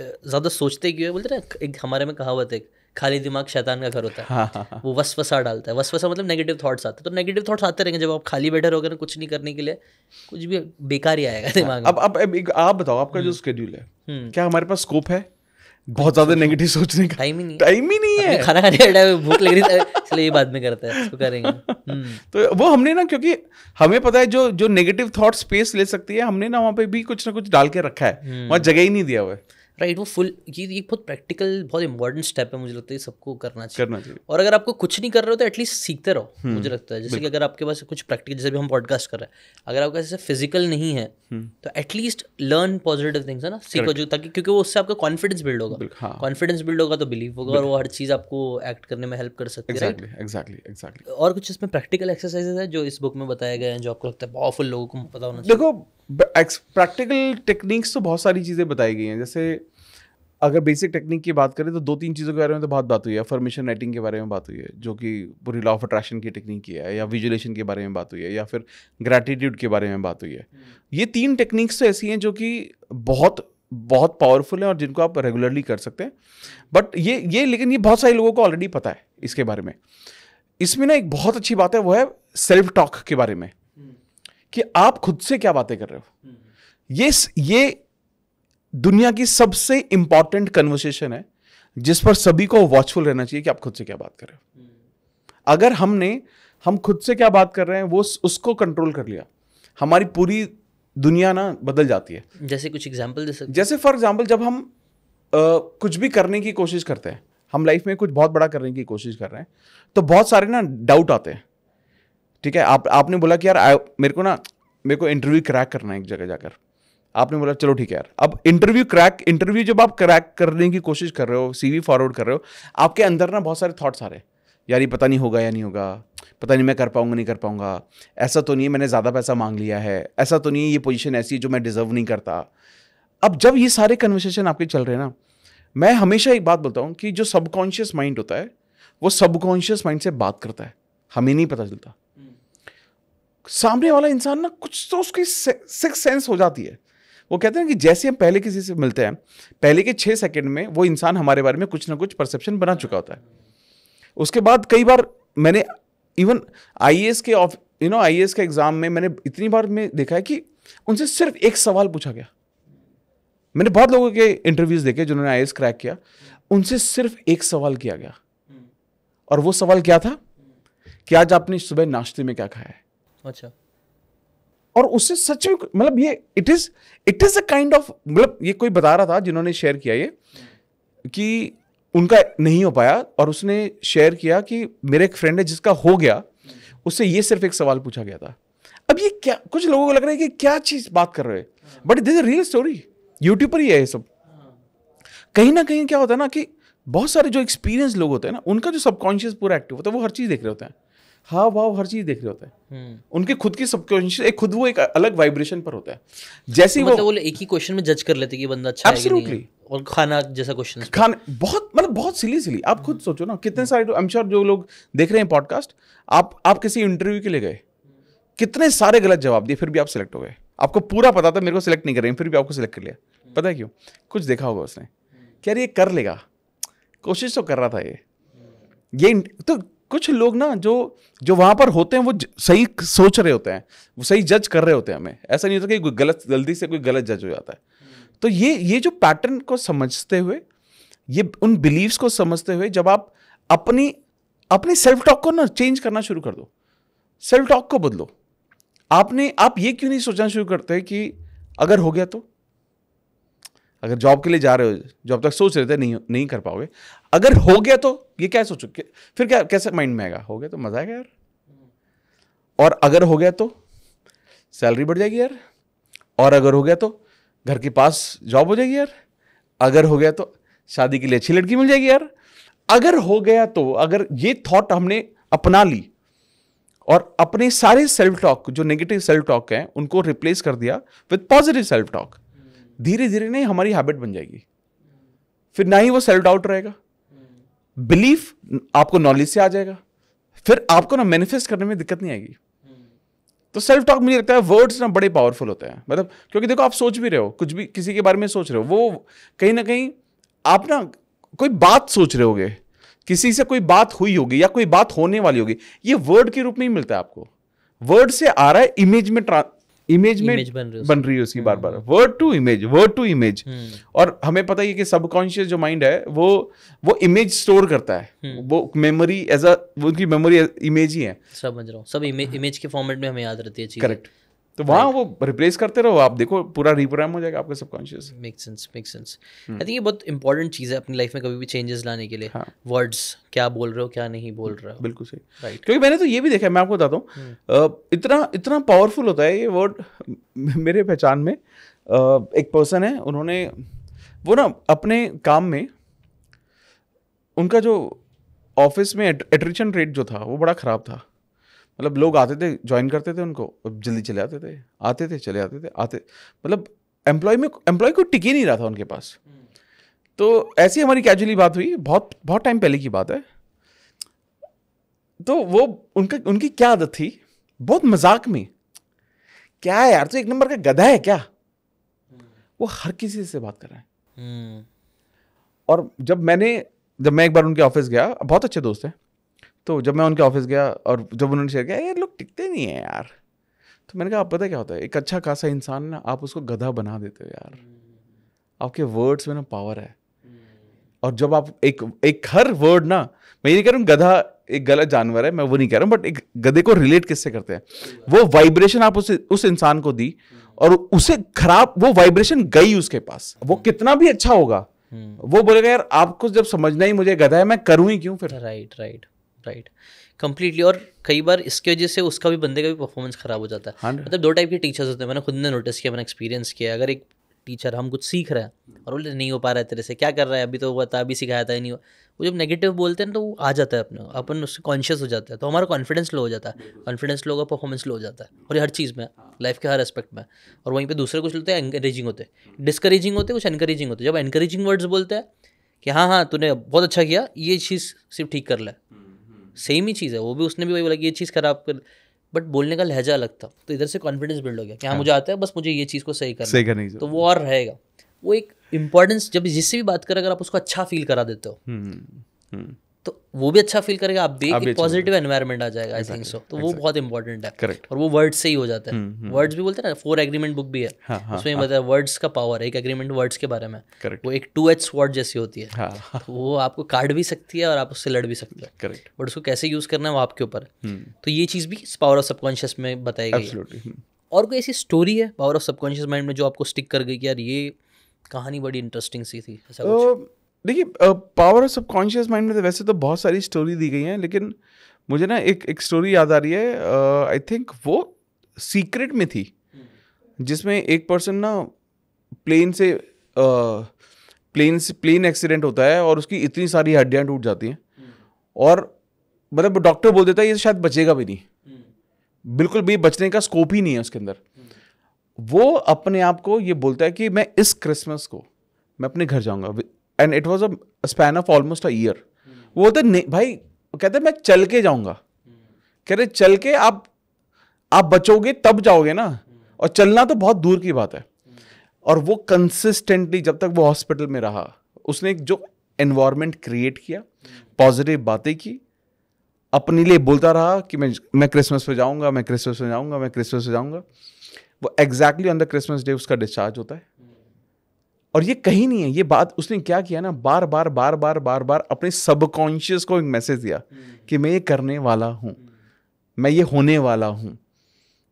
[SPEAKER 1] ज़्यादा सोचते क्यों है बोलते ना एक हमारे में कहावत है खाली दिमाग शैतान का घर होता है हाँ, हाँ, हाँ। वो वसवसा डालता है वसवसा मतलब नेगेटिव थॉट्स आते हैं तो नेगेटिव थॉट्स आते रहेंगे जब आप खाली बैठे रहोगे ना कुछ नहीं करने के लिए कुछ भी बेकार ही आएगा दिमाग अब
[SPEAKER 2] अब आप बताओ आपका जो स्केड्यूल हम्म। है हम्म। क्या हमारे पास स्कोप है बहुत ज्यादा नेगेटिव सोचने का टाइम ही नहीं टाइम ही नहीं है खाना खाने का टाइम भूख लग रही है
[SPEAKER 1] इसलिए ये बाद में करते
[SPEAKER 2] हैं इसको करेंगे हम्म। तो वो हमने ना क्योंकि हमें पता है जो जो नेगेटिव थॉट स्पेस
[SPEAKER 1] ले सकती है हमने ना वहाँ पे भी कुछ ना कुछ डाल के रखा है वहाँ जगह ही नहीं दिया हुआ है राइट वो फुल ये ये बहुत प्रैक्टिकल बहुत इंपॉर्टेंट स्टेप है मुझे लगता है सबको करना चाहिए करना चाहिए और अगर आपको कुछ नहीं कर रहे हो तो एटलीस्ट सीखते रहो हम्म, मुझे लगता है जैसे कि अगर आपके पास कुछ प्रैक्टिकल जैसे भी हम पॉडकास्ट कर रहे हैं अगर आपके पास फिजिकल नहीं है हम्म। तो एटलीस्ट लर्न पॉजिटिव थिंग्स है ना सीखो जो ताकि क्योंकि वो उससे आपका कॉन्फिडेंस बिल्ड होगा कॉन्फिडेंस बिल्ड हाँ। होगा तो बिलीव होगा और वो हर चीज़ आपको एक्ट करने में हेल्प कर सकती है एक्जैक्टली एक्जैक्टली और कुछ इसमें प्रैक्टिकल एक्सरसाइजेज है जो इस बुक में बताया गया है जो आपको लगता है पावरफुल लोगों को पता होना देखो
[SPEAKER 2] प्रैक्टिकल टेक्निक्स तो बहुत सारी चीज़ें बताई गई हैं जैसे अगर बेसिक टेक्निक की बात करें तो दो तीन चीज़ों के बारे में तो बहुत बात हुई है फॉर्मेशन राइटिंग के बारे में बात हुई है जो कि पूरी लॉ ऑफ अट्रैक्शन की टेक्निक की है या विजुलेशन के बारे में बात हुई है या फिर ग्रैटिट्यूड के बारे में बात हुई है ये तीन टेक्निक्स तो ऐसी हैं जो कि बहुत बहुत पावरफुल हैं और जिनको आप रेगुलरली कर सकते हैं बट ये ये लेकिन ये बहुत सारे लोगों को ऑलरेडी पता है इसके बारे में इसमें ना एक बहुत अच्छी बात है वो है सेल्फ टॉक के बारे में कि आप खुद से क्या बातें कर रहे हो ये ये दुनिया की सबसे इंपॉर्टेंट कन्वर्सेशन है जिस पर सभी को वॉचफुल रहना चाहिए कि आप खुद से क्या बात कर रहे हो अगर हमने हम खुद से क्या बात कर रहे हैं वो उसको कंट्रोल कर लिया हमारी पूरी दुनिया ना बदल जाती है
[SPEAKER 1] जैसे कुछ एग्जाम्पल दे सकते
[SPEAKER 2] जैसे फॉर एग्जाम्पल जब हम आ, कुछ भी करने की कोशिश करते हैं हम लाइफ में कुछ बहुत बड़ा करने की कोशिश कर रहे हैं तो बहुत सारे ना डाउट आते हैं ठीक है आप आपने बोला कि यार आ, मेरे को ना मेरे को इंटरव्यू क्रैक करना है एक जगह जाकर आपने बोला चलो ठीक है यार अब इंटरव्यू क्रैक इंटरव्यू जब आप क्रैक करने की कोशिश कर रहे हो सीवी फॉरवर्ड कर रहे हो आपके अंदर ना बहुत सारे थॉट्स आ रहे हैं यार ये पता नहीं होगा या नहीं होगा पता नहीं मैं कर पाऊंगा नहीं कर पाऊंगा ऐसा तो नहीं है मैंने ज़्यादा पैसा मांग लिया है ऐसा तो नहीं है ये पोजीशन ऐसी है जो मैं डिज़र्व नहीं करता अब जब ये सारे कन्वर्सेशन आपके चल रहे हैं ना मैं हमेशा एक बात बोलता हूँ कि जो सबकॉन्शियस माइंड होता है वो सबकॉन्शियस माइंड से बात करता है हमें नहीं पता चलता सामने वाला इंसान ना कुछ तो उसकी सिक्स सेंस हो जाती है वो कहते हैं कि जैसे हम पहले किसी से मिलते हैं पहले के छः सेकंड में वो इंसान हमारे बारे में कुछ ना कुछ परसेप्शन बना चुका होता है उसके बाद कई बार मैंने इवन आई के ऑफ यू नो आई के एग्ज़ाम में मैंने इतनी बार में देखा है कि उनसे सिर्फ एक सवाल पूछा गया मैंने बहुत लोगों के इंटरव्यूज़ देखे जिन्होंने आई क्रैक किया उनसे सिर्फ एक सवाल किया गया और वो सवाल क्या था कि आज आपने सुबह नाश्ते में क्या खाया है अच्छा और उससे सच में मतलब ये it is it is a kind of मतलब ये कोई बता रहा था जिन्होंने शेयर किया ये कि उनका नहीं हो पाया और उसने शेयर किया कि मेरे एक फ्रेंड है जिसका हो गया उससे ये सिर्फ एक सवाल पूछा गया था अब ये क्या कुछ लोगों को लग रहा है कि क्या चीज बात कर रहे हैं but this real story YouTube पर ही है ये सब कहीं ना कहीं क्या होता है ना कि बहुत सारे जो एक्सपीरियंस लोग होते हैं ना उनका जो सबकॉन्शियस पूरा एक्टिव होता है वो हर चीज़ देख रहे होते हैं हाव भाव हर चीज देख रहे होते हैं हम्म। उनके खुद की सबकॉन्शियस एक खुद वो एक अलग वाइब्रेशन पर
[SPEAKER 1] होता है जैसे तो मतलब वो, वो एक ही क्वेश्चन में जज कर लेते कि बंदा अच्छा है नहीं और खाना जैसा क्वेश्चन
[SPEAKER 2] खाने बहुत मतलब बहुत सिली सिली आप खुद सोचो ना कितने सारे आई एम श्योर जो लोग देख रहे हैं पॉडकास्ट आप आप किसी इंटरव्यू के लिए गए कितने सारे गलत जवाब दिए फिर भी आप सिलेक्ट हो गए आपको पूरा पता था मेरे को सिलेक्ट नहीं कर रहे फिर भी आपको सिलेक्ट कर लिया पता है क्यों कुछ देखा होगा उसने क्या ये कर लेगा कोशिश तो कर रहा था ये ये तो कुछ लोग ना जो जो वहां पर होते हैं वो सही सोच रहे होते हैं वो सही जज कर रहे होते हैं हमें ऐसा नहीं होता कि गलत गलती से कोई गलत जज हो जाता है तो ये ये जो पैटर्न को समझते हुए ये उन बिलीव्स को समझते हुए जब आप अपनी अपने सेल्फ टॉक को ना चेंज करना शुरू कर दो सेल्फ टॉक को बदलो आपने आप ये क्यों नहीं सोचना शुरू करते कि अगर हो गया तो अगर जॉब के लिए जा रहे हो जॉब तक सोच रहे थे नहीं नहीं कर पाओगे अगर हो गया तो ये क्या सोचो फिर क्या कैसे माइंड में आएगा हो गया तो मजा आएगा यार और अगर हो गया तो सैलरी बढ़ जाएगी यार और अगर हो गया तो घर के पास जॉब हो जाएगी यार अगर हो गया तो शादी के लिए अच्छी लड़की मिल जाएगी यार अगर हो गया तो अगर ये थॉट हमने अपना ली और अपने सारे सेल्फ टॉक जो नेगेटिव सेल्फ टॉक हैं उनको रिप्लेस कर दिया विद पॉजिटिव सेल्फ टॉक धीरे धीरे नहीं हमारी हैबिट बन जाएगी फिर ना ही वो सेल्फ डाउट रहेगा बिलीफ आपको नॉलेज से आ जाएगा फिर आपको ना मैनिफेस्ट करने में दिक्कत नहीं आएगी तो सेल्फ टॉक मुझे लगता है वर्ड्स ना बड़े पावरफुल होते हैं मतलब क्योंकि देखो आप सोच भी रहे हो कुछ भी किसी के बारे में सोच रहे हो वो कहीं ना कहीं आप ना कोई बात सोच रहे होगे किसी से कोई बात हुई होगी या कोई बात होने वाली होगी ये वर्ड के रूप में ही मिलता है आपको वर्ड से आ रहा है इमेज में इमेज में बन रही बन रही है उसकी बार बार word to image word to image और हमें पता ही है कि सबकॉन्शियस जो माइंड है वो वो इमेज स्टोर करता है हम्म। वो मेमोरी एज अ उनकी मेमोरी इमेज ही है
[SPEAKER 1] समझ रहा हूँ सब इमेज हाँ। के फॉर्मेट में हमें याद रहती है करेक्ट
[SPEAKER 2] तो वहाँ वो रिप्लेस करते
[SPEAKER 1] रहो आप देखो पूरा रिप्रोग्राम हो जाएगा आपका subconscious make sense make sense I think ये बहुत इंपॉर्टेंट चीज़ है अपनी लाइफ में कभी भी चेंजेस लाने के लिए वर्ड्स हाँ. क्या बोल रहे हो क्या नहीं बोल रहे हो बिल्कुल सही राइट right. क्योंकि
[SPEAKER 2] मैंने तो ये भी देखा है मैं आपको बताता हूँ hmm. इतना इतना पावरफुल होता है ये वर्ड मेरे पहचान में एक पर्सन है उन्होंने वो ना अपने काम में उनका जो ऑफिस में एट्रिशन रेट जो था वो बड़ा ख़राब था मतलब लोग आते थे ज्वाइन करते थे उनको जल्दी चले आते थे आते थे चले आते थे आते मतलब एम्प्लॉय में एम्प्लॉय को ही नहीं रहा था उनके पास तो ऐसी हमारी कैजुअली बात हुई बहुत बहुत टाइम पहले की बात है तो वो उनका उनकी क्या आदत थी बहुत मजाक में क्या है यार तो एक नंबर का गधा है क्या वो हर किसी से बात कर रहा है हम्म। और जब मैंने जब मैं एक बार उनके ऑफिस गया बहुत अच्छे दोस्त हैं तो जब मैं उनके ऑफिस गया और जब उन्होंने शेयर किया ये लोग टिकते नहीं है यार तो मैंने कहा आप पता क्या होता है एक अच्छा खासा इंसान ना आप उसको गधा बना देते हो यार आपके वर्ड्स में ना पावर है और जब आप एक एक हर वर्ड ना मैं ये नहीं कह रहा हूँ गधा एक गलत जानवर है मैं वो नहीं कह रहा हूँ बट एक गधे को रिलेट किससे करते हैं वो वाइब्रेशन आप उस उस इंसान को दी और उसे खराब वो वाइब्रेशन गई उसके पास वो कितना भी अच्छा होगा वो बोलेगा यार आपको जब समझना ही मुझे गधा है मैं करूँ ही क्यों फिर राइट राइट
[SPEAKER 1] राइट कंप्लीटली और कई बार इसकी वजह से उसका भी बंदे का भी परफॉर्मेंस खराब हो जाता है मतलब दो टाइप के टीचर्स होते हैं मैंने खुद ने नोटिस किया मैंने एक्सपीरियंस किया अगर एक टीचर हम कुछ सीख रहे हैं और बोले नहीं हो पा रहा है तेरे से क्या कर रहा है अभी तो हुआ था अभी सिखाया था नहीं हुआ वो जब नेगेटिव बोलते हैं तो वो आ जाता है अपने अपन उससे कॉन्शियस तो हो जाता है तो हमारा कॉन्फिडेंस लो हो जाता है कॉन्फिडेंस लो होगा परफॉर्मेंस लो हो जाता है और ये हर चीज़ में लाइफ के हर एस्पेक्ट में और वहीं पर दूसरे कुछ लोग हैं एनकरेजिंग होते हैं डिस्करेजिंग होते कुछ एनकरेजिंग होते जब एनकरेजिंग वर्ड्स बोलते हैं कि हाँ हाँ तूने बहुत अच्छा किया ये चीज़ सिर्फ ठीक कर ले सेम ही चीज़ है वो भी उसने भी वही बोला कि ये चीज़ खराब कर बट बोलने का लहजा अलग था तो इधर से कॉन्फिडेंस बिल्ड हो गया कि हाँ, हाँ मुझे आता है बस मुझे ये चीज़ को सही करना सही करनी तो वो और रहेगा वो एक इम्पोर्टेंस जब जिससे भी बात करें अगर आप उसको अच्छा फील करा देते हो हम्म, हम्म, हम्म। तो वो भी अच्छा फील करेगा आप भी एक पॉजिटिव एनवायरनमेंट आ जाएगा आई थिंक सो तो वो बहुत इंपॉर्टेंट है करेक्ट और वो वर्ड्स से ही हो जाता है वर्ड्स हम्म, हम्म, हम्म। भी बोलते हैं ना फोर एग्रीमेंट बुक भी है हाँ, हाँ, उसमें हाँ। बताया वर्ड्स का पावर है एक एग्रीमेंट वर्ड्स के बारे में वो एक टू एच वर्ड जैसी होती है तो वो आपको काट भी सकती है और आप उससे लड़ भी सकते हैं करेक्ट बट उसको कैसे यूज करना है वो आपके ऊपर तो ये चीज़ भी पावर ऑफ सबकॉन्शियस में बताई गई और कोई ऐसी स्टोरी है पावर ऑफ सबकॉन्शियस माइंड में जो आपको स्टिक कर गई कि यार ये कहानी बड़ी इंटरेस्टिंग सी थी ऐसा कुछ
[SPEAKER 2] देखिए पावर ऑफ सबकॉन्शियस माइंड में तो वैसे तो बहुत सारी स्टोरी दी गई हैं लेकिन मुझे ना एक एक स्टोरी याद आ रही है आई uh, थिंक वो सीक्रेट में थी जिसमें एक पर्सन ना प्लेन से प्लेन से प्लेन एक्सीडेंट होता है और उसकी इतनी सारी हड्डियाँ टूट जाती हैं और मतलब डॉक्टर बोल देता है ये शायद बचेगा भी नहीं बिल्कुल भी बचने का स्कोप ही नहीं है उसके अंदर वो अपने आप को ये बोलता है कि मैं इस क्रिसमस को मैं अपने घर जाऊंगा and it was a span of almost a year वो तो भाई कहते मैं चल के जाऊंगा कह रहे चल के आप आप बचोगे तब जाओगे ना और चलना तो बहुत दूर की बात है और वो कंसिस्टेंटली जब तक वो हॉस्पिटल में रहा उसने जो एनवायरमेंट क्रिएट किया पॉजिटिव बातें की अपने लिए बोलता रहा कि मैं मैं क्रिसमस पे जाऊंगा मैं क्रिसमस पे जाऊंगा मैं क्रिसमस पे जाऊंगा वो exactly on the Christmas day उसका डिस्चार्ज होता है और ये कहीं नहीं है ये बात उसने क्या किया ना बार बार बार बार बार बार अपने सबकॉन्शियस को एक मैसेज दिया कि मैं ये करने वाला हूँ मैं ये होने वाला हूँ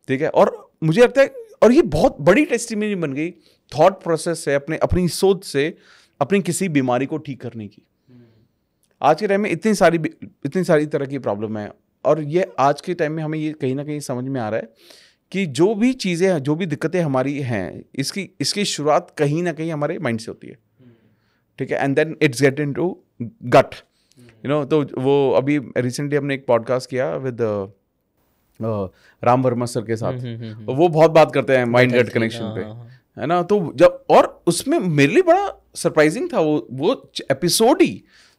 [SPEAKER 2] ठीक है और मुझे लगता है और ये बहुत बड़ी टेस्टिमनी बन गई थॉट प्रोसेस है अपने अपनी सोच से अपनी किसी बीमारी को ठीक करने की आज के टाइम में इतनी सारी इतनी सारी तरह की प्रॉब्लम है और ये आज के टाइम में हमें ये कहीं ना कहीं समझ में आ रहा है कि जो भी चीज़ें जो भी दिक्कतें हमारी हैं इसकी इसकी शुरुआत कहीं ना कहीं हमारे माइंड से होती है ठीक है and then it's get into gut you know तो वो अभी रिसेंटली हमने एक पॉडकास्ट किया with uh, Ram Varma sir के साथ हम्म, हम्म, हम्म। वो बहुत बात करते हैं माइंड गट कनेक्शन पे हाँ, हाँ। है ना तो जब और उसमें मेरे लिए बड़ा सरप्राइजिंग था वो वो एपिसोड ही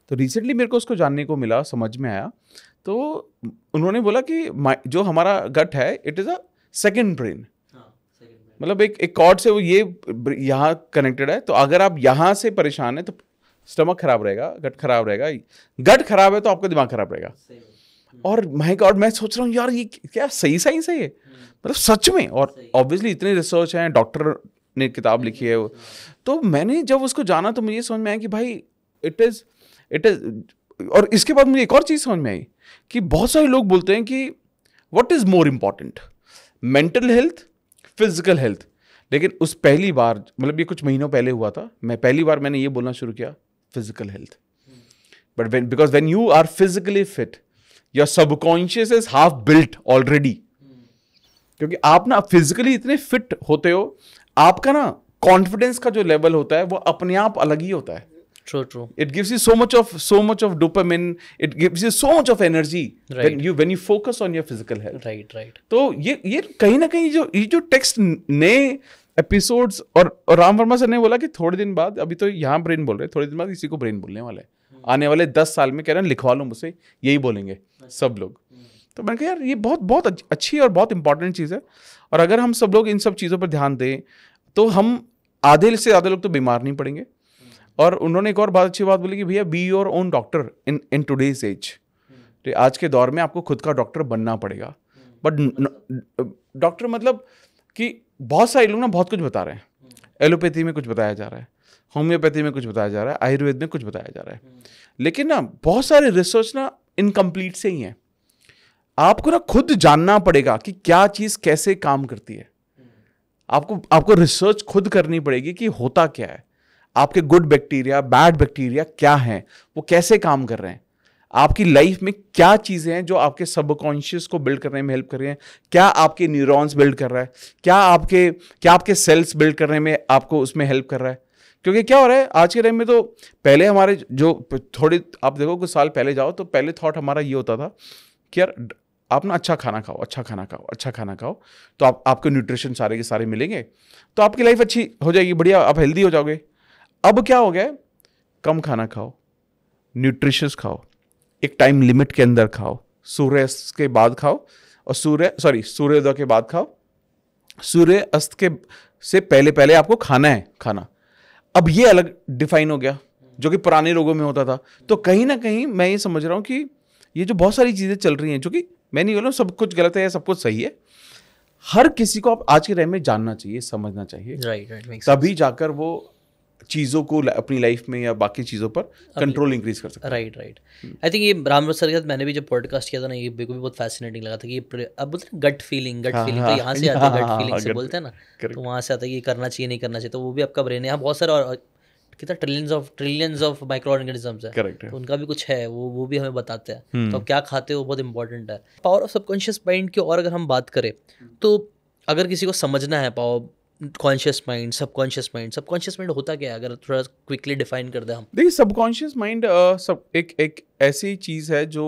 [SPEAKER 2] तो रिसेंटली मेरे को उसको जानने को मिला समझ में आया तो उन्होंने बोला कि जो हमारा गट है it is a second brain हाँ, मतलब एक एक कॉर्ड से वो ये यहाँ कनेक्टेड है तो अगर आप यहाँ से परेशान है तो स्टमक खराब रहेगा गट खराब रहेगा गट खराब है तो आपका दिमाग खराब रहेगा
[SPEAKER 1] हम्म।
[SPEAKER 2] और माय गॉड मैं सोच रहा हूँ यार ये क्या सही साइंस है ये हम्म। मतलब सच में और ऑब्वियसली इतने रिसर्च हैं डॉक्टर ने किताब लिखी है वो हम्म। तो मैंने जब उसको जाना तो मुझे समझ में आया कि भाई इट इज़ इट इज़ और इसके बाद मुझे एक और चीज़ समझ में आई कि बहुत सारे लोग बोलते हैं कि what is more important mental health physical health लेकिन उस पहली बार मतलब ये कुछ महीनों पहले हुआ था मैं पहली बार मैंने ये बोलना शुरू किया physical health but when because when you are physically fit your subconscious is half built already क्योंकि आप ना फिजिकली इतने फिट होते हो आपका ना कॉन्फिडेंस का जो लेवल होता है वो अपने आप अलग ही होता है True, true. It gives you so much of so much of dopamine. It gives you so much of energy right. when you when you focus on your physical health. Right, right. तो ये ये कहीं ना कहीं जो ये जो text नए एपिसोड्स और, और राम वर्मा सर ने बोला कि थोड़े दिन बाद अभी तो यहाँ ब्रेन बोल रहे हैं थोड़े दिन बाद इसी को ब्रेन बोलने वाला है हम्म। आने वाले दस साल में कह रहे हैं लिखवा लो मुझसे यही बोलेंगे अच्छा। सब लोग hmm. तो मैंने कहा यार ये बहुत बहुत अच्छी और बहुत इंपॉर्टेंट चीज़ है और अगर हम सब लोग इन सब चीज़ों पर ध्यान दें तो हम आधे से आधे लोग तो बीमार नहीं पड़ेंगे और उन्होंने एक और बहुत अच्छी बात बोली कि भैया be your own doctor in in today's age तो आज के दौर में आपको खुद का डॉक्टर बनना पड़ेगा बट डॉक्टर मतलब कि बहुत सारे लोग ना बहुत कुछ बता रहे हैं एलोपैथी में कुछ बताया जा रहा है होम्योपैथी में कुछ बताया जा रहा है आयुर्वेद में कुछ बताया जा रहा है लेकिन ना बहुत सारे रिसर्च ना इनकम्प्लीट से ही हैं आपको ना खुद जानना पड़ेगा कि क्या चीज़ कैसे काम करती है आपको आपको रिसर्च खुद करनी पड़ेगी कि होता क्या है आपके गुड बैक्टीरिया बैड बैक्टीरिया क्या हैं वो कैसे काम कर रहे हैं आपकी लाइफ में क्या चीज़ें हैं जो आपके सबकॉन्शियस को बिल्ड करने में हेल्प कर रही हैं क्या आपके न्यूरॉन्स बिल्ड कर रहा है क्या आपके क्या आपके सेल्स बिल्ड करने में आपको उसमें हेल्प कर रहा है क्योंकि क्या हो रहा है आज के टाइम में तो पहले हमारे जो थोड़े आप देखो कुछ साल पहले जाओ तो पहले थॉट हमारा ये होता था कि यार आप ना अच्छा खाना खाओ अच्छा खाना खाओ अच्छा खाना खाओ तो आप आपको न्यूट्रिशन सारे के सारे मिलेंगे तो आपकी लाइफ अच्छी हो जाएगी बढ़िया आप हेल्दी हो जाओगे अब क्या हो गया कम खाना खाओ न्यूट्रिशियस खाओ एक टाइम लिमिट के अंदर खाओ सूर्यास्त के बाद खाओ और सूर्य सॉरी सूर्योदय के बाद खाओ सूर्य अस्त के से पहले पहले आपको खाना है खाना अब ये अलग डिफाइन हो गया जो कि पुराने लोगों में होता था तो कहीं ना कहीं मैं ये समझ रहा हूँ कि ये जो बहुत सारी चीज़ें चल रही हैं जो कि मैं नहीं बोल रहा हूँ सब कुछ गलत है या सब कुछ सही है हर किसी को आप आज के टाइम में जानना चाहिए समझना चाहिए right, right, तभी जाकर वो चीज़ों को अपनी लाइफ में या बाकी चीज़ों पर कंट्रोल इंक्रीज कर सकते हैं राइट राइट
[SPEAKER 1] आई थिंक ये रामवर सर के साथ मैंने भी जब पॉडकास्ट किया था ना ये बिल्कुल भी बहुत फैसिनेटिंग लगा था कि ये अब बोलते हैं गट फीलिंग गट फीलिंग तो यहाँ से आता है गट हाँ, फीलिंग हाँ, से बोलते हैं ना तो वहाँ से आता है कि करना चाहिए नहीं करना चाहिए तो वो भी आपका ब्रेन है यहाँ बहुत सारे और कितना trillions of trillions of microorganisms है करेक्ट तो उनका भी कुछ है वो वो भी हमें बताते हैं हम्म। तो क्या खाते हो बहुत इंपॉर्टेंट है पावर ऑफ सबकॉन्शियस माइंड की और अगर हम बात करें तो अगर किसी को समझना है power conscious mind subconscious mind subconscious mind होता क्या है अगर थोड़ा क्विकली डिफाइन कर दें हम
[SPEAKER 2] देखिए सबकॉन्शियस माइंड सब एक एक ऐसी चीज़ है जो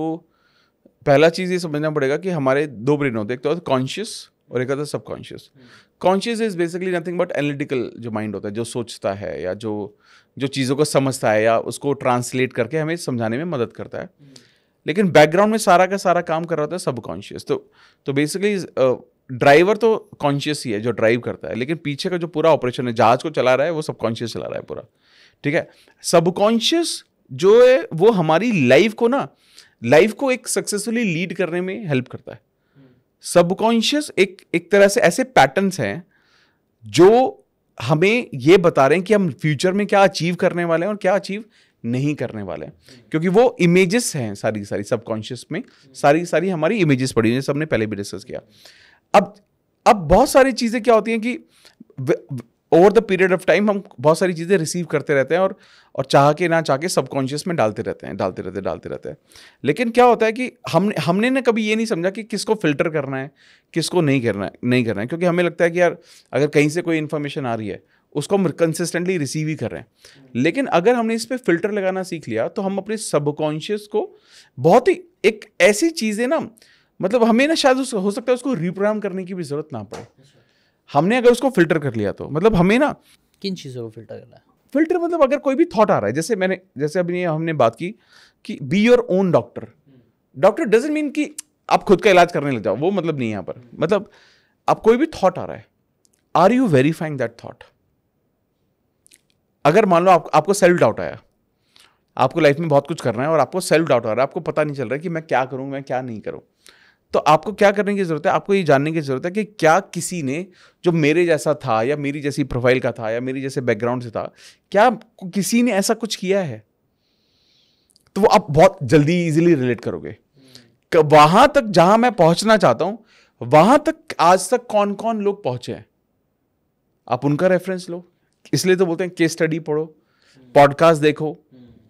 [SPEAKER 2] पहला चीज़ ये समझना पड़ेगा कि हमारे दो ब्रेन होते हैं एक तो कॉन्शियस और एक होता है subconscious conscious is basically nothing but analytical जो माइंड होता है जो सोचता है या जो जो चीज़ों को समझता है या उसको ट्रांसलेट करके हमें समझाने में मदद करता है लेकिन बैकग्राउंड में सारा का सारा काम कर रहा होता है सबकॉन्शियस तो तो बेसिकली ड्राइवर तो कॉन्शियस ही है जो ड्राइव करता है लेकिन पीछे का जो पूरा ऑपरेशन है जहाज को चला रहा है वो सबकॉन्शियस चला रहा है पूरा ठीक है सबकॉन्शियस जो है वो हमारी लाइफ को ना लाइफ को एक सक्सेसफुली लीड करने में हेल्प करता है सबकॉन्शियस एक एक तरह से ऐसे पैटर्न्स हैं जो हमें ये बता रहे हैं कि हम फ्यूचर में क्या अचीव करने वाले हैं और क्या अचीव नहीं करने वाले हैं क्योंकि वो इमेजेस हैं सारी सारी सबकॉन्शियस में सारी सारी हमारी इमेजेस पड़ी हुई सबने पहले भी डिस्कस किया अब अब बहुत सारी चीज़ें क्या होती हैं कि over the period of time हम बहुत सारी चीज़ें रिसीव करते रहते हैं और और चाह के ना चाह के सबकॉन्शियस में डालते रहते हैं डालते रहते डालते रहते हैं लेकिन क्या होता है कि हमने हमने ना कभी ये नहीं समझा कि किसको फिल्टर करना है किसको नहीं करना है नहीं करना है क्योंकि हमें लगता है कि यार अगर कहीं से कोई इन्फॉर्मेशन आ रही है उसको हम कंसिस्टेंटली रिसीव ही कर रहे हैं लेकिन अगर हमने इस पर फिल्टर लगाना सीख लिया तो हम अपने सबकॉन्शियस को बहुत ही एक ऐसी चीज़ें ना मतलब हमें ना शायद उस हो सकता है उसको रिप्रोग्राम करने की भी ज़रूरत ना पड़े हमने अगर उसको फिल्टर कर लिया तो मतलब हमें ना
[SPEAKER 1] किन चीज़ों को फिल्टर करना है
[SPEAKER 2] फिल्टर मतलब अगर कोई भी थॉट आ रहा है जैसे मैंने जैसे अभी हमने बात की कि be your own doctor doctor doesn't mean कि आप खुद का इलाज करने लग जाओ वो मतलब नहीं यहाँ पर मतलब आप कोई भी थॉट आ रहा है are you verifying that thought अगर मान लो आप, आपको सेल्फ डाउट आया आपको लाइफ में बहुत कुछ करना है और आपको सेल्फ डाउट आ रहा है आपको पता नहीं चल रहा है कि मैं क्या करूँ मैं क्या नहीं करूँ तो आपको क्या करने की ज़रूरत है आपको ये जानने की ज़रूरत है कि क्या किसी ने जो मेरे जैसा था या मेरी जैसी प्रोफाइल का था या मेरी जैसे बैकग्राउंड से था क्या किसी ने ऐसा कुछ किया है तो वो आप बहुत जल्दी इजीली रिलेट करोगे वहां तक जहां मैं पहुंचना चाहता हूं वहां तक आज तक कौन कौन लोग पहुंचे हैं आप उनका रेफरेंस लो इसलिए तो बोलते हैं केस स्टडी पढ़ो पॉडकास्ट देखो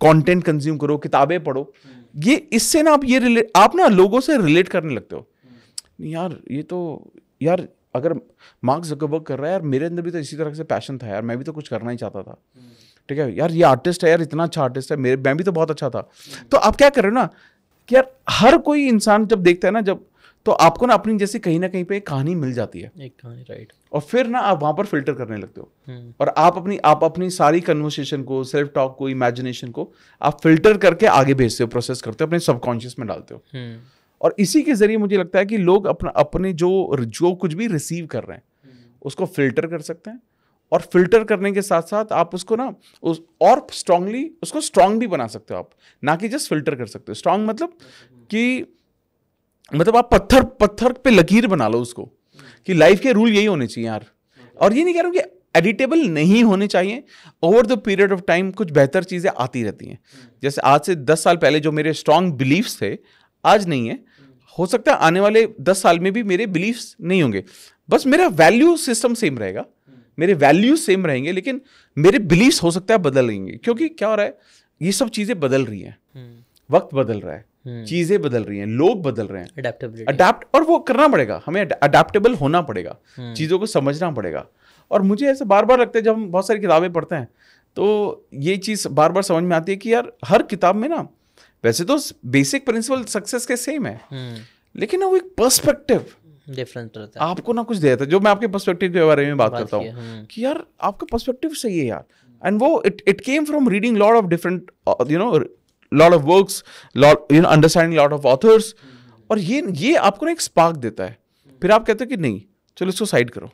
[SPEAKER 2] कंटेंट कंज्यूम करो किताबें पढ़ो ये इससे ना आप ये रिलेट आप ना लोगों से रिलेट करने लगते हो हम्म। यार ये तो यार अगर मार्क जकबर्ग कर रहा है यार मेरे अंदर भी तो इसी तरह से पैशन था यार मैं भी तो कुछ करना ही चाहता था हम्म। ठीक है यार ये आर्टिस्ट है यार इतना अच्छा आर्टिस्ट है मेरे मैं भी तो बहुत अच्छा था हम्म। तो आप क्या कर रहे हो ना कि यार हर कोई इंसान जब देखता है ना जब तो आपको ना अपनी जैसी कहीं ना कहीं पे एक कहानी मिल जाती है
[SPEAKER 1] एक कहानी राइट
[SPEAKER 2] और फिर ना आप वहां पर फिल्टर करने लगते हो हम्म। और आप अपनी आप अपनी सारी कन्वर्सेशन को सेल्फ टॉक को इमेजिनेशन को आप फिल्टर करके आगे भेजते हो प्रोसेस करते हो अपने सबकॉन्शियस में डालते हो हम्म। और इसी के जरिए मुझे लगता है कि लोग अपना अपने जो जो कुछ भी रिसीव कर रहे हैं हम्म। उसको फिल्टर कर सकते हैं और फिल्टर करने के साथ साथ आप उसको ना उस और स्ट्रांगली उसको स्ट्रांग भी बना सकते हो आप ना कि जस्ट फिल्टर कर सकते हो स्ट्रांग मतलब कि मतलब आप पत्थर पत्थर पे लकीर बना लो उसको कि लाइफ के रूल यही होने चाहिए यार और ये नहीं कह रहा हूँ कि एडिटेबल नहीं होने चाहिए over the period of time कुछ बेहतर चीज़ें आती रहती हैं जैसे आज से दस साल पहले जो मेरे स्ट्रांग बिलीव्स थे आज नहीं है हो सकता है आने वाले दस साल में भी मेरे बिलीव्स नहीं होंगे बस मेरा वैल्यू सिस्टम सेम रहेगा मेरे वैल्यू सेम रहेंगे लेकिन मेरे बिलीव्स हो सकता है बदल रहेंगे क्योंकि क्या हो रहा है ये सब चीज़ें बदल रही हैं हम्म। वक्त बदल रहा है हम्म। चीजें बदल रही हैं लोग बदल रहे हैं अडेप्ट और वो करना पड़ेगा हमें अडेप्टेबल होना पड़ेगा हम्म। चीज़ों को समझना पड़ेगा और मुझे ऐसे बार बार लगता है जब हम बहुत सारी किताबें पढ़ते हैं तो ये चीज़ बार बार समझ में आती है कि यार हर किताब में ना वैसे तो बेसिक प्रिंसिपल सक्सेस के सेम है हम्म। लेकिन ना वो एक पर्सपेक्टिव
[SPEAKER 1] डिफरेंट रहता
[SPEAKER 2] है आपको ना कुछ देता है जो मैं आपके पर्सपेक्टिव के बारे में बात, बात करता हूँ कि यार आपका पर्सपेक्टिव सही है यार एंड वो it it came from reading lot of different you know lot of works lot you know understanding lot of authors और ये ये आपको ना एक स्पार्क देता है फिर आप कहते हो कि नहीं चलो इसको साइड करो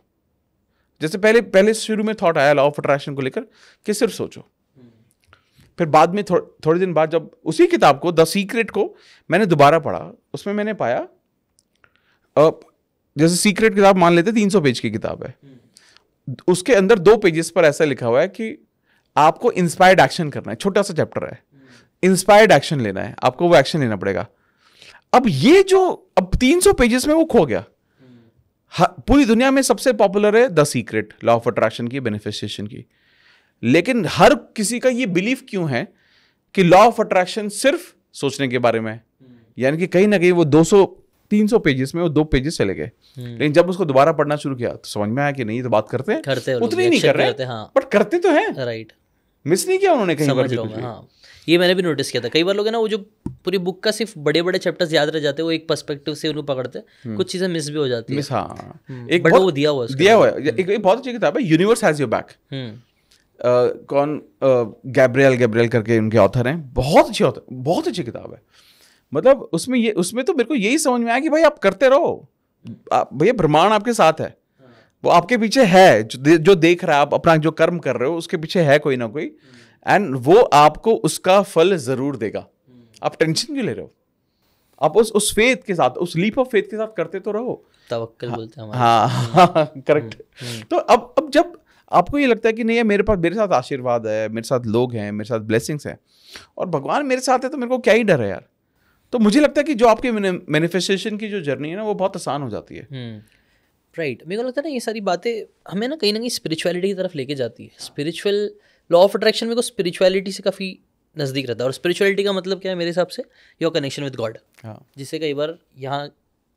[SPEAKER 2] जैसे पहले पहले शुरू में थॉट आया लॉ ऑफ अट्रैक्शन को लेकर कि सिर्फ सोचो हम्म। फिर बाद में थो, थोड़े दिन बाद जब उसी किताब को द सीक्रेट को मैंने दोबारा पढ़ा उसमें मैंने पाया अब जैसे सीक्रेट किताब मान लेते तीन सौ पेज की किताब है हम्म। उसके अंदर दो पेजेस पर ऐसा लिखा हुआ है कि आपको इंस्पायर्ड एक्शन करना है छोटा सा चैप्टर है इंस्पायर्ड एक्शन लेना है आपको वो एक्शन लेना पड़ेगा अब ये जो अब 300 पेजेस में वो खो गया पूरी दुनिया में सबसे पॉपुलर है the secret law of attraction की बेनिफिशिएशन की लेकिन हर किसी का ये बिलीफ क्यों है कि लॉ ऑफ अट्रैक्शन सिर्फ सोचने के बारे में यानी कि कहीं ना कहीं वो 200 300 पेजेस में वो दो पेजेस चले गए हम्म। लेकिन जब उसको दोबारा पढ़ना शुरू किया तो समझ में आया कि नहीं तो बात करते हैं करते उतनी नहीं कर रहे हैं बट
[SPEAKER 1] हाँ। करते तो हैं राइट मिस नहीं किया उन्होंने कहीं पर ये मैंने भी नोटिस किया था कई बार लोग है ना वो जो पूरी बुक का सिर्फ बड़े बड़े चैप्टर्स याद रह जाते हैं वो एक पर्सपेक्टिव से उन्हें पकड़ते हैं हम्म। कुछ चीज़ें मिस भी हो जाती मिस हाँ
[SPEAKER 2] हम्म। एक बट वो दिया हुआ दिया हुआ है एक बहुत अच्छी किताब है यूनिवर्स हैज़ योर बैक कौन गैब्रियल गैब्रियल करके उनके ऑथर हैं बहुत अच्छी ऑथर बहुत अच्छी किताब है मतलब उसमें ये उसमें तो मेरे को यही समझ में आया कि भाई आप करते रहो भैया ब्रह्मांड आपके साथ है वो आपके पीछे है जो, जो देख रहा है आप अपना जो कर्म कर रहे हो उसके पीछे है कोई ना कोई एंड वो आपको उसका फल जरूर देगा आप टेंशन क्यों ले रहे हो आप उस उस फेथ के साथ उस लीप ऑफ फेथ के साथ करते तो रहो तवक्कल हा, बोलते
[SPEAKER 1] हैं हाँ करेक्ट हाँ,
[SPEAKER 2] हम्म, हम्म। तो अब अब जब आपको ये लगता है कि नहीं है मेरे पास मेरे साथ आशीर्वाद है मेरे साथ लोग हैं मेरे साथ ब्लेसिंग्स हैं और भगवान मेरे साथ है तो मेरे को क्या ही डर है यार तो मुझे लगता है कि जो आपके मैनिफेस्टेशन की जो जर्नी है
[SPEAKER 1] ना वो बहुत आसान हो जाती है राइट हम्म, मेरे को लगता है ना ये सारी बातें हमें ना कहीं ना कहीं स्पिरिचुअलिटी की तरफ लेके जाती है स्पिरिचुअल लॉ ऑफ अट्रैक्शन मेरे को स्पिरिचुअलिटी से काफ़ी नज़दीक रहता है और स्पिरिचुअलिटी का मतलब क्या है मेरे हिसाब से योर कनेक्शन विद गॉड जिसे कई बार यहाँ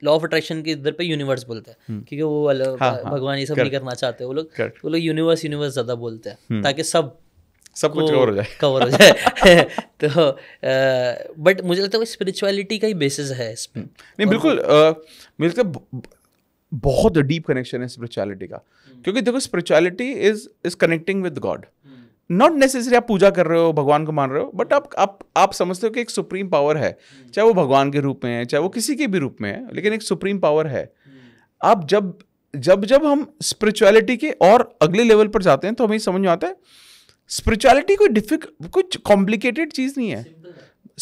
[SPEAKER 1] लॉ ऑफ अट्रैक्शन के इधर पे यूनिवर्स बोलते हैं हम्म। क्योंकि वो अलग हाँ, हाँ, भगवान ये सब कर, नहीं करना चाहते वो लोग वो लोग यूनिवर्स यूनिवर्स ज़्यादा बोलते हैं हम्म। ताकि सब सब कुछ कवर हो जाए कवर हो जाए तो बट मुझे लगता है स्पिरिचुअलिटी का ही बेसिस है इसमें हम्म। नहीं बिल्कुल
[SPEAKER 2] मुझे लगता बहुत डीप कनेक्शन है स्पिरिचुअलिटी का
[SPEAKER 1] क्योंकि देखो spirituality
[SPEAKER 2] is is connecting with God not necessary आप पूजा कर रहे हो भगवान को मान रहे हो बट आप आप आप समझते हो कि एक सुप्रीम पावर है चाहे वो भगवान के रूप में है चाहे वो किसी के भी रूप में है लेकिन एक सुप्रीम पावर है आप जब जब जब हम स्पिरिचुअलिटी के और अगले लेवल पर जाते हैं तो हमें समझ में आता है स्पिरिचुअलिटी कोई डिफिक कुछ कॉम्प्लिकेटेड चीज़ नहीं है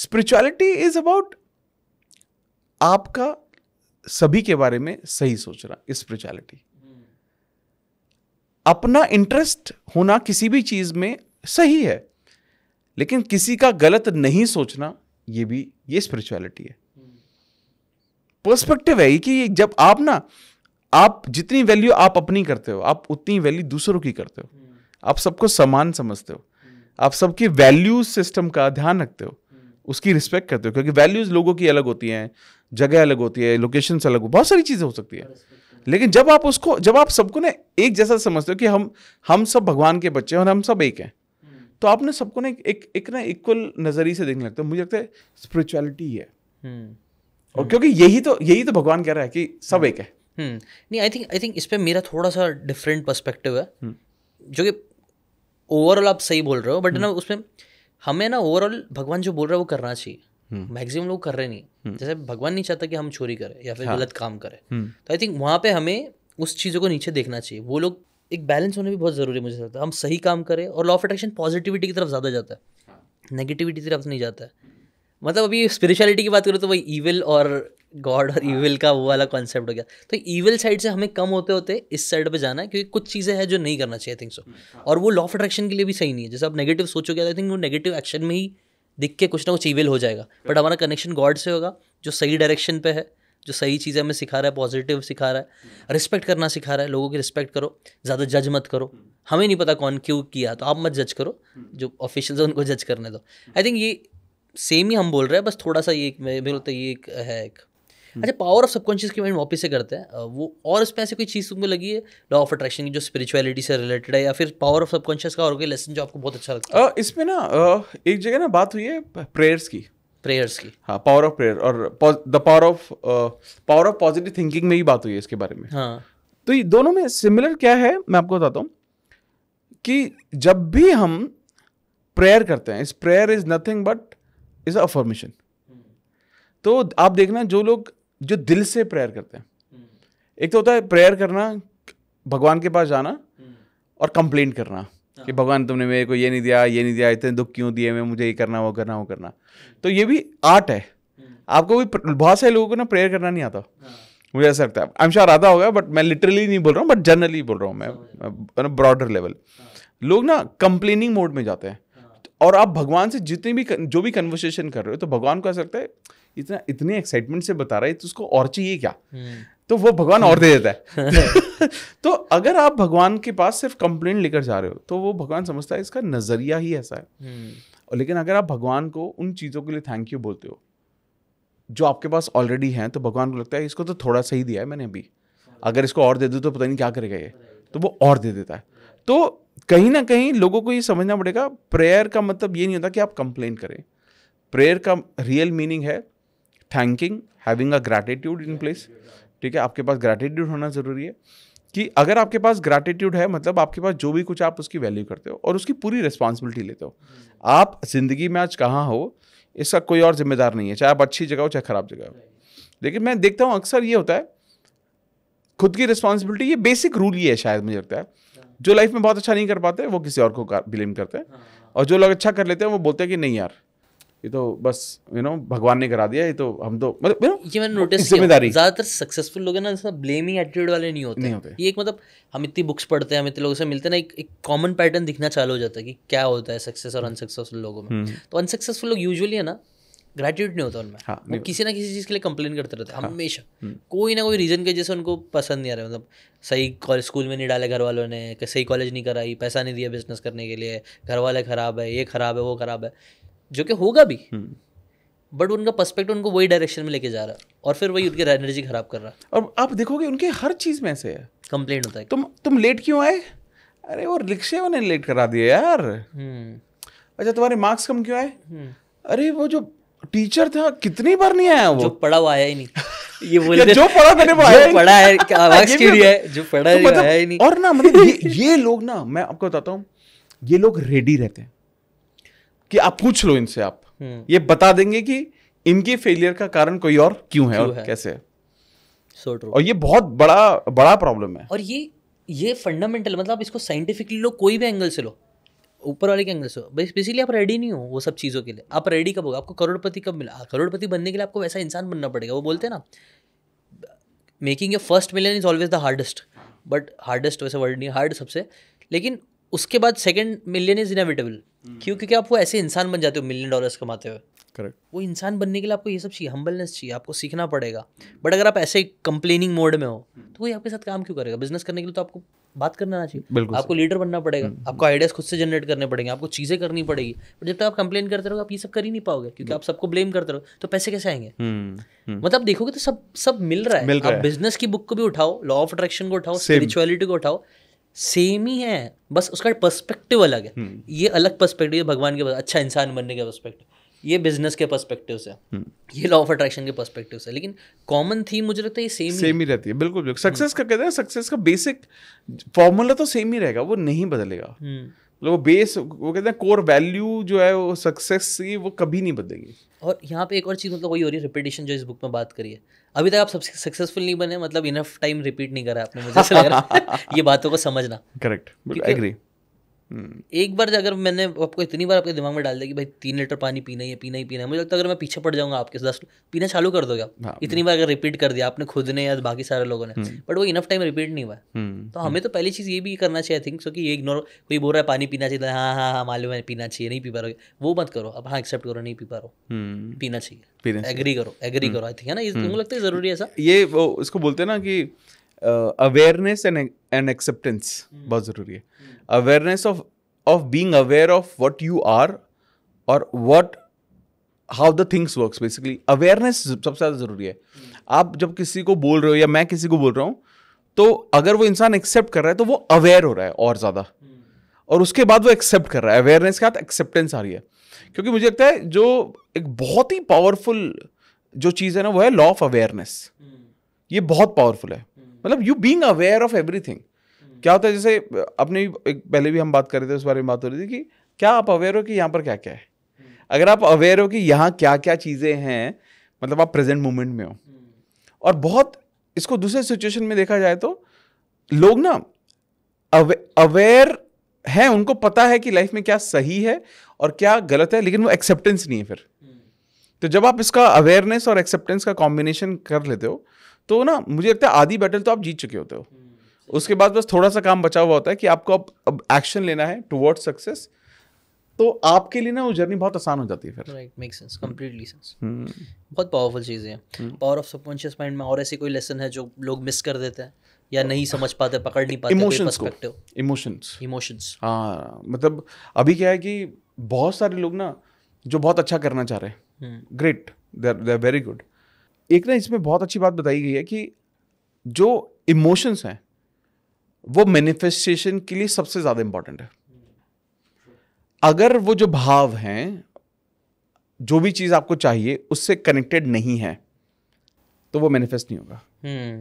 [SPEAKER 2] स्पिरिचुअलिटी इज अबाउट आपका सभी के बारे में सही सोचना स्पिरिचुअलिटी अपना इंटरेस्ट होना किसी भी चीज़ में सही है लेकिन किसी का गलत नहीं सोचना ये भी ये स्पिरिचुअलिटी है पर्सपेक्टिव है कि जब आप ना आप जितनी वैल्यू आप अपनी करते हो आप उतनी वैल्यू दूसरों की करते हो आप सबको समान समझते हो आप सबके वैल्यूज सिस्टम का ध्यान रखते हो उसकी रिस्पेक्ट करते हो क्योंकि वैल्यूज लोगों की अलग होती हैं जगह अलग होती है लोकेशन अलग हो बहुत सारी चीज़ें हो सकती है लेकिन जब आप उसको जब आप सबको ना एक जैसा समझते हो कि हम हम सब भगवान के बच्चे हैं और हम सब एक हैं हम्म। तो आपने सबको ना एक एक ना इक्वल नज़रिए से देखने लगता है मुझे लगता है स्पिरिचुअलिटी है हम्म। और क्योंकि यही तो यही तो भगवान कह
[SPEAKER 1] रहा है कि सब हम्म। एक है नहीं आई थिंक आई थिंक इस पर मेरा थोड़ा सा डिफरेंट पर्सपेक्टिव है जो कि ओवरऑल आप सही बोल रहे हो बट ना उसमें हमें ना ओवरऑल भगवान जो बोल रहा है वो करना चाहिए मैक्सिमम लोग कर रहे नहीं हम्म। जैसे भगवान नहीं चाहता कि हम चोरी करें या फिर हाँ। गलत काम करें हम्म। तो आई थिंक वहाँ पे हमें उस चीज़ों को नीचे देखना चाहिए वो लोग एक बैलेंस होना भी बहुत ज़रूरी है मुझे लगता है हम सही काम करें और लॉ ऑफ अट्रैक्शन पॉजिटिविटी की तरफ ज़्यादा जाता है नेगेटिविटी हाँ। की तरफ नहीं जाता है मतलब अभी स्पिरिचुअलिटी की बात करें तो वही ईविल और गॉड और ईविल हाँ। का वो वाला कॉन्सेप्ट हो गया तो ईविल साइड से हमें कम होते होते इस साइड पे जाना है क्योंकि कुछ चीज़ें हैं जो नहीं करना चाहिए थिंक सो और वो लॉ ऑफ अट्रैक्शन के लिए भी सही नहीं है जैसे आप नेगेटिव सोचोगे आई तो थिंक वो नेगेटिव एक्शन में ही दिख के कुछ ना कुछ इविल हो जाएगा बट हमारा कनेक्शन गॉड से होगा जो सही डायरेक्शन पे है जो सही चीज़ें हमें सिखा रहा है पॉजिटिव सिखा रहा है रिस्पेक्ट hmm. करना सिखा रहा है लोगों की रिस्पेक्ट करो ज़्यादा जज मत करो hmm. हमें नहीं पता कौन क्यों किया तो आप मत जज करो hmm. जो ऑफिशियल है उनको जज करने दो आई थिंक ये सेम ही हम बोल रहे हैं बस थोड़ा सा ये मेरे लगता तो ये एक है एक हम्म। अच्छा पावर ऑफ सबकॉन्शियस की माइंड वापस से करते हैं वो और उसमें ऐसी कोई चीज़ तुमको लगी है लॉ ऑफ अट्रैक्शन की जो स्पिरिचुअलिटी से रिलेटेड है या फिर पावर ऑफ सबकॉन्शियस का और कोई लेसन जो आपको बहुत अच्छा लगता
[SPEAKER 2] है इसमें ना एक जगह ना बात हुई है प्रेयर्स की प्रेयर्स की हाँ पावर ऑफ प्रेयर और the power of power of positive thinking में ही बात हुई है इसके बारे में हाँ तो ये दोनों में सिमिलर क्या है मैं आपको बताता हूँ कि जब भी हम प्रेयर करते हैं इस prayer is nothing but is affirmation तो आप देखना जो लोग जो दिल से प्रेयर करते हैं एक तो होता है प्रेयर करना भगवान के पास जाना और कंप्लेंट करना कि हाँ। भगवान तुमने मेरे को ये नहीं दिया ये नहीं दिया इतने दुख क्यों दिए मैं मुझे ये करना वो करना वो करना तो ये भी आर्ट है आपको भी बहुत सारे लोगों को ना प्रेयर करना नहीं आता हाँ। मुझे ऐसा लगता है आई एम श्योर आता होगा बट मैं लिटरली नहीं बोल रहा हूँ बट जनरली बोल रहा हूँ मैं ब्रॉडर लेवल हाँ। लोग ना कंप्लेनिंग मोड में जाते हैं और आप भगवान से जितनी भी जो भी कन्वर्सेशन कर रहे हो तो भगवान को ऐसा लगता है इतना इतनी एक्साइटमेंट से बता रहा है तो उसको और चाहिए क्या हम्म। तो वो भगवान और दे देता है हाँ। तो अगर आप भगवान के पास सिर्फ कंप्लेंट लेकर जा रहे हो तो वो भगवान समझता है इसका नज़रिया ही ऐसा है हम्म। और लेकिन अगर आप भगवान को उन चीज़ों के लिए थैंक यू बोलते हो जो आपके पास ऑलरेडी हैं तो भगवान को लगता है इसको तो थोड़ा सा ही दिया है मैंने अभी अगर इसको और दे दो तो पता नहीं क्या करेगा ये तो वो और दे देता है तो कहीं ना कहीं लोगों को ये समझना पड़ेगा प्रेयर का मतलब ये नहीं होता कि आप कंप्लेन करें प्रेयर का रियल मीनिंग है thanking having a gratitude in place ठीक है आपके पास ग्रैटिट्यूड होना ज़रूरी है कि अगर आपके पास ग्रैटिट्यूड है मतलब आपके पास जो भी कुछ आप उसकी वैल्यू करते हो और उसकी पूरी रिस्पॉन्सिबिलिटी लेते हो आप जिंदगी में आज कहाँ हो इसका कोई और जिम्मेदार नहीं है चाहे आप अच्छी जगह हो चाहे ख़राब जगह हो लेकिन मैं देखता हूँ अक्सर ये होता है खुद की रिस्पॉन्सिबिलिटी ये बेसिक रूल ही है शायद मुझे लगता है जो लाइफ में बहुत अच्छा नहीं कर पाते वो किसी और को ब्लेम करते हैं हाँ। और जो लोग अच्छा कर लेते हैं वो बोलते हैं कि नहीं यार
[SPEAKER 1] ये तो बस यू नो भगवान ने करा दिया ये तो हम तो मतलब यू नो ये मैंने नोटिस जिम्मेदारी ज़्यादातर सक्सेसफुल लोग हैं ना जैसा ब्लेमिंग एटीट्यूड वाले नहीं होते नहीं होते ये एक मतलब हम इतनी बुक्स पढ़ते हैं हम इतने लोगों से मिलते हैं ना एक एक कॉमन पैटर्न दिखना चालू हो जाता है कि क्या होता है सक्सेस और अनसक्सेसफुल लोगों में हम्म। तो अनसक्सेसफुल लोग यूजली है ना ग्रेटिट्यूड नहीं होता उनमें हाँ, वो किसी ना किसी चीज़ के लिए कंप्लेन करते रहते हैं हाँ। हमेशा हम्म। कोई ना कोई रीज़न के जैसे उनको पसंद नहीं आ रहा मतलब सही कॉलेज स्कूल में नहीं डाले घर वालों ने सही कॉलेज नहीं कराई पैसा नहीं दिया बिजनेस करने के लिए घर वाले ख़राब है ये ख़राब है वो ख़राब है जो कि होगा भी बट हम्म। उनका पर्सपेक्टिव उनको वही डायरेक्शन में लेके जा रहा है और फिर वही उनकी एनर्जी खराब कर रहा है
[SPEAKER 2] और आप देखोगे उनके हर चीज़ में ऐसे है कंप्लेन होता है तुम तुम लेट क्यों आए अरे वो रिक्शे वाले लेट करा दिए यार
[SPEAKER 1] हम्म।
[SPEAKER 2] अच्छा तुम्हारे मार्क्स कम क्यों आए हम्म। अरे वो जो टीचर था कितनी बार नहीं आया वो जो पढ़ा हुआ
[SPEAKER 1] आया ही नहीं
[SPEAKER 2] ये बोल जो पढ़ा मैंने वो आया पढ़ा है मार्क्स के लिए जो पढ़ा है तो मतलब आया ही नहीं और ना मतलब ये, ये लोग ना मैं आपको बताता हूँ ये लोग रेडी रहते हैं कि आप पूछ लो इनसे आप हम्म। ये बता देंगे कि इनके फेलियर का कारण कोई और क्यों है और है? कैसे है
[SPEAKER 1] सो so और ये बहुत
[SPEAKER 2] बड़ा बड़ा प्रॉब्लम है और
[SPEAKER 1] ये ये फंडामेंटल मतलब इसको साइंटिफिकली लो कोई भी एंगल से लो ऊपर वाले के एंगल से बेसिकली आप रेडी नहीं हो वो सब चीज़ों के लिए आप रेडी कब होगा आपको करोड़पति कब मिला हाँ, करोड़पति बनने के लिए आपको वैसा इंसान बनना पड़ेगा वो बोलते हैं ना making a first million is always the hardest but hardest वैसे वर्ड नहीं हार्ड सबसे लेकिन उसके बाद second million is inevitable Hmm. क्यों क्योंकि आप वो ऐसे इंसान बन जाते हो मिलियन डॉलर्स कमाते हुए करेक्ट वो इंसान बनने के लिए आपको ये सब चाहिए हम्बलनेस चाहिए आपको सीखना पड़ेगा बट अगर आप ऐसे कंप्लेनिंग मोड में हो hmm. तो कोई आपके साथ काम क्यों करेगा बिजनेस करने के लिए तो आपको बात करना चाहिए आपको लीडर बनना पड़ेगा hmm. आपको आइडियाज खुद से जनरेट करने पड़ेंगे आपको चीज़ें करनी पड़ेगी बट जब तक आप कंप्लेन करते रहोगे आप ये सब कर ही नहीं पाओगे क्योंकि आप सबको ब्लेम करते रहो तो पैसे कैसे आएंगे मतलब देखोगे तो सब सब मिल रहा है आप बिजनेस की बुक को भी उठाओ लॉ ऑफ अट्रैक्शन को उठाओ स्पिरिचुअलिटी को उठाओ सेम ही है बस उसका पर्सपेक्टिव अलग है हम्म। ये अलग पर्सपेक्टिव है भगवान के अच्छा इंसान बनने के पर्सपेक्टिव ये बिजनेस के पर्सपेक्टिव से हम्म। ये लॉ ऑफ अट्रैक्शन के पर्सपेक्टिव से लेकिन कॉमन थीम मुझे लगता है ये सेम सेम
[SPEAKER 2] ही रहती है बिल्कुल बिल्कुल सक्सेस हम्म। का कहते हैं सक्सेस का बेसिक फॉर्मूला तो सेम ही रहेगा वो नहीं बदलेगा
[SPEAKER 1] मतलब
[SPEAKER 2] वो बेस वो कहते हैं कोर वैल्यू जो है वो सक्सेस की वो कभी नहीं बदलेगी
[SPEAKER 1] और यहाँ पे एक और चीज़ मतलब वही हो रही है रिपीटेशन जो इस बुक में बात करी है अभी तक आप सबसे सक्सेसफुल नहीं बने मतलब इनफ टाइम रिपीट नहीं करा आपने मुझे ये बातों को समझना
[SPEAKER 2] करेक्ट एग्री
[SPEAKER 1] हम्म। एक बार अगर मैंने आपको इतनी बार आपके दिमाग में डाल दिया कि भाई तीन लीटर पानी पीना ही है पीना ही पीना है मुझे लगता है अगर मैं पीछे पड़ जाऊंगा आपके दस पीना चालू कर दोगे आप हाँ, इतनी हम्म। बार अगर रिपीट कर दिया आपने खुद ने या बाकी सारे लोगों ने बट हम्म। वो इनफ टाइम रिपीट नहीं हुआ तो हमें तो पहली चीज़ ये भी करना चाहिए आई थिंक सो कि ये इग्नोर कोई बोल रहा है पानी पीना चाहिए तो हाँ हाँ हाँ मालूम है पीना चाहिए नहीं पी पा रहे वो मत करो अब हाँ एक्सेप्ट करो नहीं पी पा
[SPEAKER 2] रहे पीना चाहिए एग्री करो एग्री करो आई थिंक है ना लगता है ज़रूरी है ऐसा ये इसको बोलते हैं ना कि अवेयरनेस एंड एंड एक्सेप्टेंस बहुत ज़रूरी है awareness of of being aware of what you are और what how the things work basically awareness सबसे ज़्यादा ज़रूरी है hmm. आप जब किसी को बोल रहे हो या मैं किसी को बोल रहा हूँ तो अगर वो इंसान एक्सेप्ट कर रहा है तो वो अवेयर हो रहा है और ज़्यादा hmm. और उसके बाद वो एक्सेप्ट कर रहा है अवेयरनेस के साथ एक्सेप्टेंस आ रही है क्योंकि मुझे लगता है जो एक बहुत ही पावरफुल जो चीज़ है ना वो है लॉ ऑफ अवेयरनेस ये बहुत पावरफुल है मतलब you being aware of everything क्या होता है जैसे अपने एक पहले भी हम बात कर रहे थे उस बारे में बात हो रही थी कि क्या आप अवेयर हो कि यहाँ पर क्या क्या है अगर आप अवेयर हो कि यहाँ क्या क्या चीज़ें हैं मतलब आप प्रेजेंट मोमेंट में हो और बहुत इसको दूसरे सिचुएशन में देखा जाए तो लोग ना अवेयर हैं उनको पता है कि लाइफ में क्या सही है और क्या गलत है लेकिन वो एक्सेप्टेंस नहीं है फिर तो जब आप इसका अवेयरनेस और एक्सेप्टेंस का कॉम्बिनेशन कर लेते हो तो ना मुझे लगता है आधी बैटल तो आप जीत चुके होते हो उसके बाद बस थोड़ा सा काम बचा हुआ होता है कि आपको अब अब एक्शन लेना है टुवर्ड्स सक्सेस तो आपके लिए ना वो जर्नी बहुत आसान हो जाती है फिर
[SPEAKER 1] right make sense completely sense बहुत पावरफुल चीज़ें हैं पावर ऑफ सबकॉन्शियस माइंड में और ऐसी कोई लेसन है जो लोग मिस कर देते हैं या नहीं समझ पाते पकड़ नहीं पाते इमोशंस को इमोशंस इमोशंस
[SPEAKER 2] हाँ मतलब अभी क्या है कि बहुत सारे लोग ना जो बहुत अच्छा करना चाह रहे हैं great they are very good एक ना इसमें बहुत अच्छी बात बताई गई है कि जो इमोशंस हैं वो मैनिफेस्टेशन के लिए सबसे ज़्यादा इंपॉर्टेंट है अगर वो जो भाव हैं जो भी चीज़ आपको चाहिए उससे कनेक्टेड नहीं है तो वो मैनिफेस्ट नहीं होगा
[SPEAKER 1] हम्म,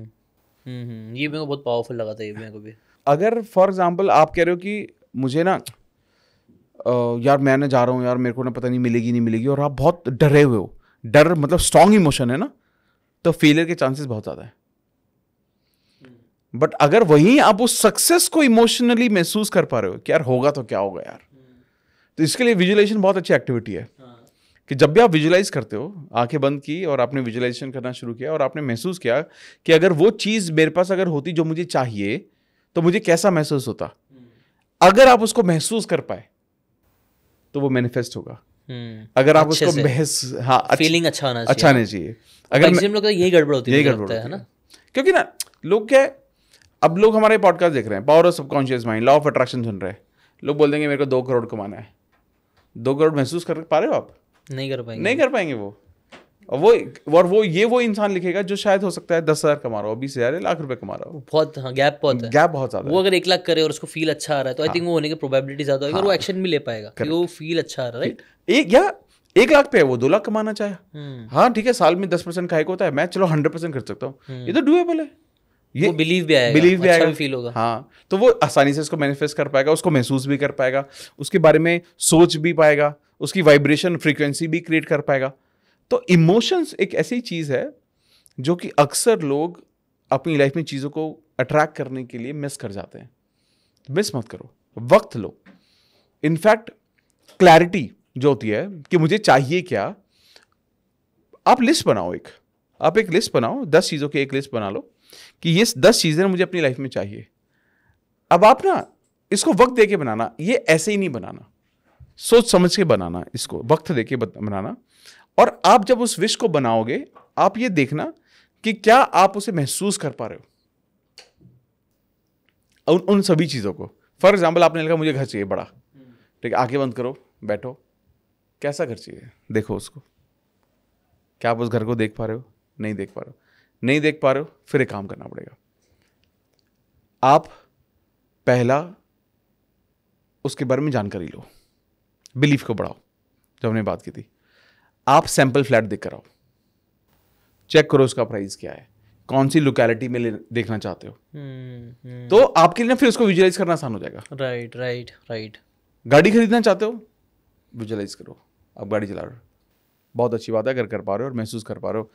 [SPEAKER 1] हम्म हम्म ये मेरे को बहुत पावरफुल लगा था ये मेरे को भी
[SPEAKER 2] अगर फॉर एग्जाम्पल आप कह रहे हो कि मुझे ना यार मैं ना जा रहा हूँ यार मेरे को ना पता नहीं मिलेगी नहीं मिलेगी और आप बहुत डरे हुए हो डर मतलब स्ट्रांग इमोशन है ना तो फेलियर के चांसेस बहुत ज़्यादा है बट अगर वहीं आप उस सक्सेस को इमोशनली महसूस कर पा रहे हो कि यार होगा तो क्या होगा यार तो इसके लिए विजुलाइजेशन बहुत अच्छी एक्टिविटी है हाँ। कि जब भी आप विजुलाइज करते हो आंखें बंद की और आपने विजुलाइजेशन करना शुरू किया और आपने महसूस किया कि अगर वो चीज़ मेरे पास अगर होती जो मुझे चाहिए तो मुझे कैसा महसूस होता हम्म। अगर आप उसको महसूस कर पाए तो वो मैनिफेस्ट होगा हम्म। अगर आप उसको महस हाँ फीलिंग अच्छा होना अच्छा नहीं चाहिए अगर लोग तो यही गड़बड़ होती है यही गड़बड़ है ना क्योंकि ना लोग क्या अब लोग हमारे पॉडकास्ट देख रहे हैं power of subconscious mind law of attraction सुन रहे हैं लोग बोल देंगे मेरे को दो करोड़ कमाना है दो करोड़ महसूस कर पा रहे हो आप
[SPEAKER 1] नहीं कर पाएंगे नहीं कर
[SPEAKER 2] पाएंगे वो और वो और वो ये वो इंसान लिखेगा जो शायद हो सकता है दस हजार कमा रहा हो
[SPEAKER 1] बीस हजार लाख रुपए कमा रहा हो बहुत हाँ गैप बहुत है गैप बहुत ज्यादा वो अगर एक लाख करे और उसको फील अच्छा आ रहा है तो आई हाँ, थिंक वो होने की प्रोबेबिलिटी ज्यादा होगी हाँ, और वो एक्शन हाँ। भी ले पाएगा कि वो फील अच्छा आ रहा है एक या एक लाख पे है वो
[SPEAKER 2] दो लाख कमाना चाहे हम्म। हाँ ठीक है साल में दस परसेंट खाएक होता है मैं चलो हंड्रेड परसेंट कर सकता हूँ हम्म। ये तो डूएबल है ये बिलीव भी
[SPEAKER 1] आएगा बिलीव भी अच्छा आएगा फील होगा
[SPEAKER 2] हाँ तो वो आसानी से उसको मैनिफेस्ट कर पाएगा उसको महसूस भी कर पाएगा उसके बारे में सोच भी पाएगा उसकी वाइब्रेशन फ्रीक्वेंसी भी क्रिएट कर पाएगा तो इमोशंस एक ऐसी चीज़ है जो कि अक्सर लोग अपनी लाइफ में चीज़ों को अट्रैक्ट करने के लिए मिस कर जाते हैं मिस मत करो वक्त लो इनफैक्ट क्लैरिटी जो होती है कि मुझे चाहिए क्या आप लिस्ट बनाओ एक आप एक लिस्ट बनाओ दस चीज़ों की एक लिस्ट बना लो कि ये दस चीज़ें मुझे अपनी लाइफ में चाहिए अब आप ना इसको वक्त दे के बनाना ये ऐसे ही नहीं बनाना सोच समझ के बनाना इसको वक्त दे के बनाना और आप जब उस विश को बनाओगे आप ये देखना कि क्या आप उसे महसूस कर पा रहे हो उन उन सभी चीज़ों को फॉर एग्जाम्पल आपने लिखा मुझे घर चाहिए बड़ा ठीक है आगे बंद करो बैठो कैसा घर चाहिए देखो उसको क्या आप उस घर को देख पा रहे हो नहीं देख पा रहे हो नहीं देख पा रहे हो फिर एक काम करना पड़ेगा आप पहला उसके बारे में जानकारी लो बिलीफ को बढ़ाओ जो हमने बात की थी आप सैंपल फ्लैट देख कर आओ चेक करो उसका प्राइस क्या है कौन सी लोकेलिटी में देखना चाहते हो hmm,
[SPEAKER 1] hmm. तो
[SPEAKER 2] आपके लिए ना फिर उसको विजुलाइज करना आसान हो जाएगा
[SPEAKER 1] राइट राइट राइट
[SPEAKER 2] गाड़ी खरीदना चाहते हो विजुलाइज करो आप गाड़ी चला रहे हो बहुत अच्छी बात है अगर कर पा रहे हो और महसूस कर पा रहे हो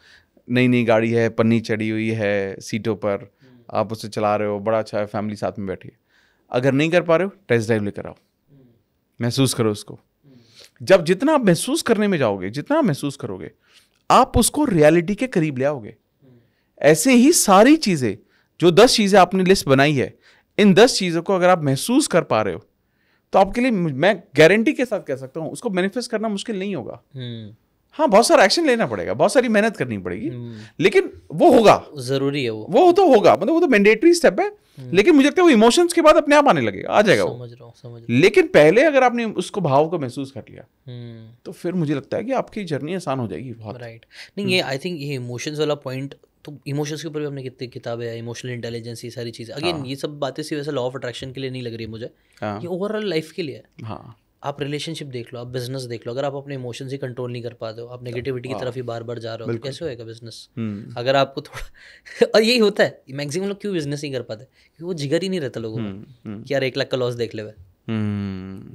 [SPEAKER 2] नई नई गाड़ी है पन्नी चढ़ी हुई है सीटों पर hmm. आप उसे चला रहे हो बड़ा अच्छा है फैमिली साथ में बैठी अगर नहीं कर पा रहे हो टेस्ट ड्राइव लेकर आओ महसूस करो उसको जब जितना आप महसूस करने में जाओगे जितना आप महसूस करोगे आप उसको रियलिटी के करीब ले आओगे ऐसे ही सारी चीज़ें जो दस चीज़ें आपने लिस्ट बनाई है इन दस चीज़ों को अगर आप महसूस कर पा रहे हो तो आपके लिए मैं गारंटी के साथ कह सकता हूं उसको मैनिफेस्ट करना मुश्किल नहीं होगा हम्म। हाँ बहुत सारा एक्शन लेना पड़ेगा बहुत सारी मेहनत करनी पड़ेगी हम्म। लेकिन वो होगा जरूरी है वो वो तो होगा मतलब वो तो मैंडेटरी स्टेप है हम्म। लेकिन मुझे लगता है वो इमोशंस के बाद अपने आप आने लगेगा आ जाएगा समझ रहा हूँ समझ लेकिन पहले अगर आपने उसको भाव को महसूस कर लिया हम्म। तो फिर मुझे लगता है कि आपकी जर्नी आसान हो जाएगी बहुत
[SPEAKER 1] राइट नहीं ये आई थिंक ये इमोशंस वाला पॉइंट तो इमोशंस के ऊपर भी हमने कितनी किताबें हैं इमोशनल इंटेलिजेंस ये सारी चीज़ें अगेन हाँ। ये सब बातें सिर्फ ऐसा लॉ ऑफ अट्रैक्शन के लिए नहीं लग रही है मुझे हाँ। ये ओवरऑल लाइफ के लिए है हाँ आप रिलेशनशिप देख लो आप बिजनेस देख लो अगर आप अपने इमोशन ही कंट्रोल नहीं कर पाते हो आप नेगेटिविटी की हाँ। तरफ ही बार बार जा रहे हो तो कैसे होएगा बिजनेस हम्म। अगर आपको थोड़ा और यही होता है मैक्सिमम लोग क्यों बिजनेस नहीं कर पाते क्योंकि वो जिगर ही नहीं रहता लोगों में हम्म, हम्म। कि यार एक लाख का लॉस देख ले वह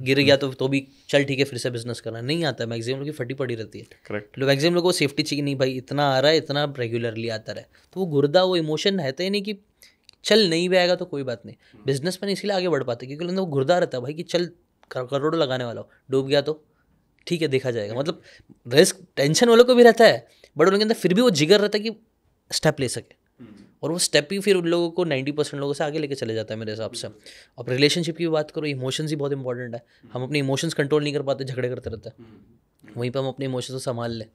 [SPEAKER 1] गिर गया तो तो भी चल ठीक है फिर से बिजनेस करना नहीं आता है मैक्सिमम लोग की फटी पड़ी रहती है करेक्ट लोग मैक्सिमम लोगों को सेफ्टी चाहिए नहीं भाई इतना आ रहा है इतना रेगुलरली आता रहा है तो वो गुर्दा वो इमोशन रहता ही नहीं कि चल नहीं भी आएगा तो कोई बात नहीं बिजनेस में इसलिए आगे बढ़ पाते क्योंकि वो गुर्दा रहता है भाई कि चल करोड़ों लगाने वाला हो डूब गया तो ठीक है देखा जाएगा मतलब रिस्क टेंशन वालों को भी रहता है बट उनके अंदर फिर भी वो जिगर रहता है कि स्टेप ले सके हम्म। और वो स्टेप ही फिर उन लोगों को नाइन्टी परसेंट लोगों से आगे लेके चले जाता है मेरे हिसाब से हम्म। अब रिलेशनशिप की बात करो इमोशंस ही बहुत इंपॉर्टेंट है हम्म। हम अपने इमोशंस कंट्रोल नहीं कर पाते झगड़े करते रहते हैं वहीं पर हम अपने इमोशंस को संभाल लें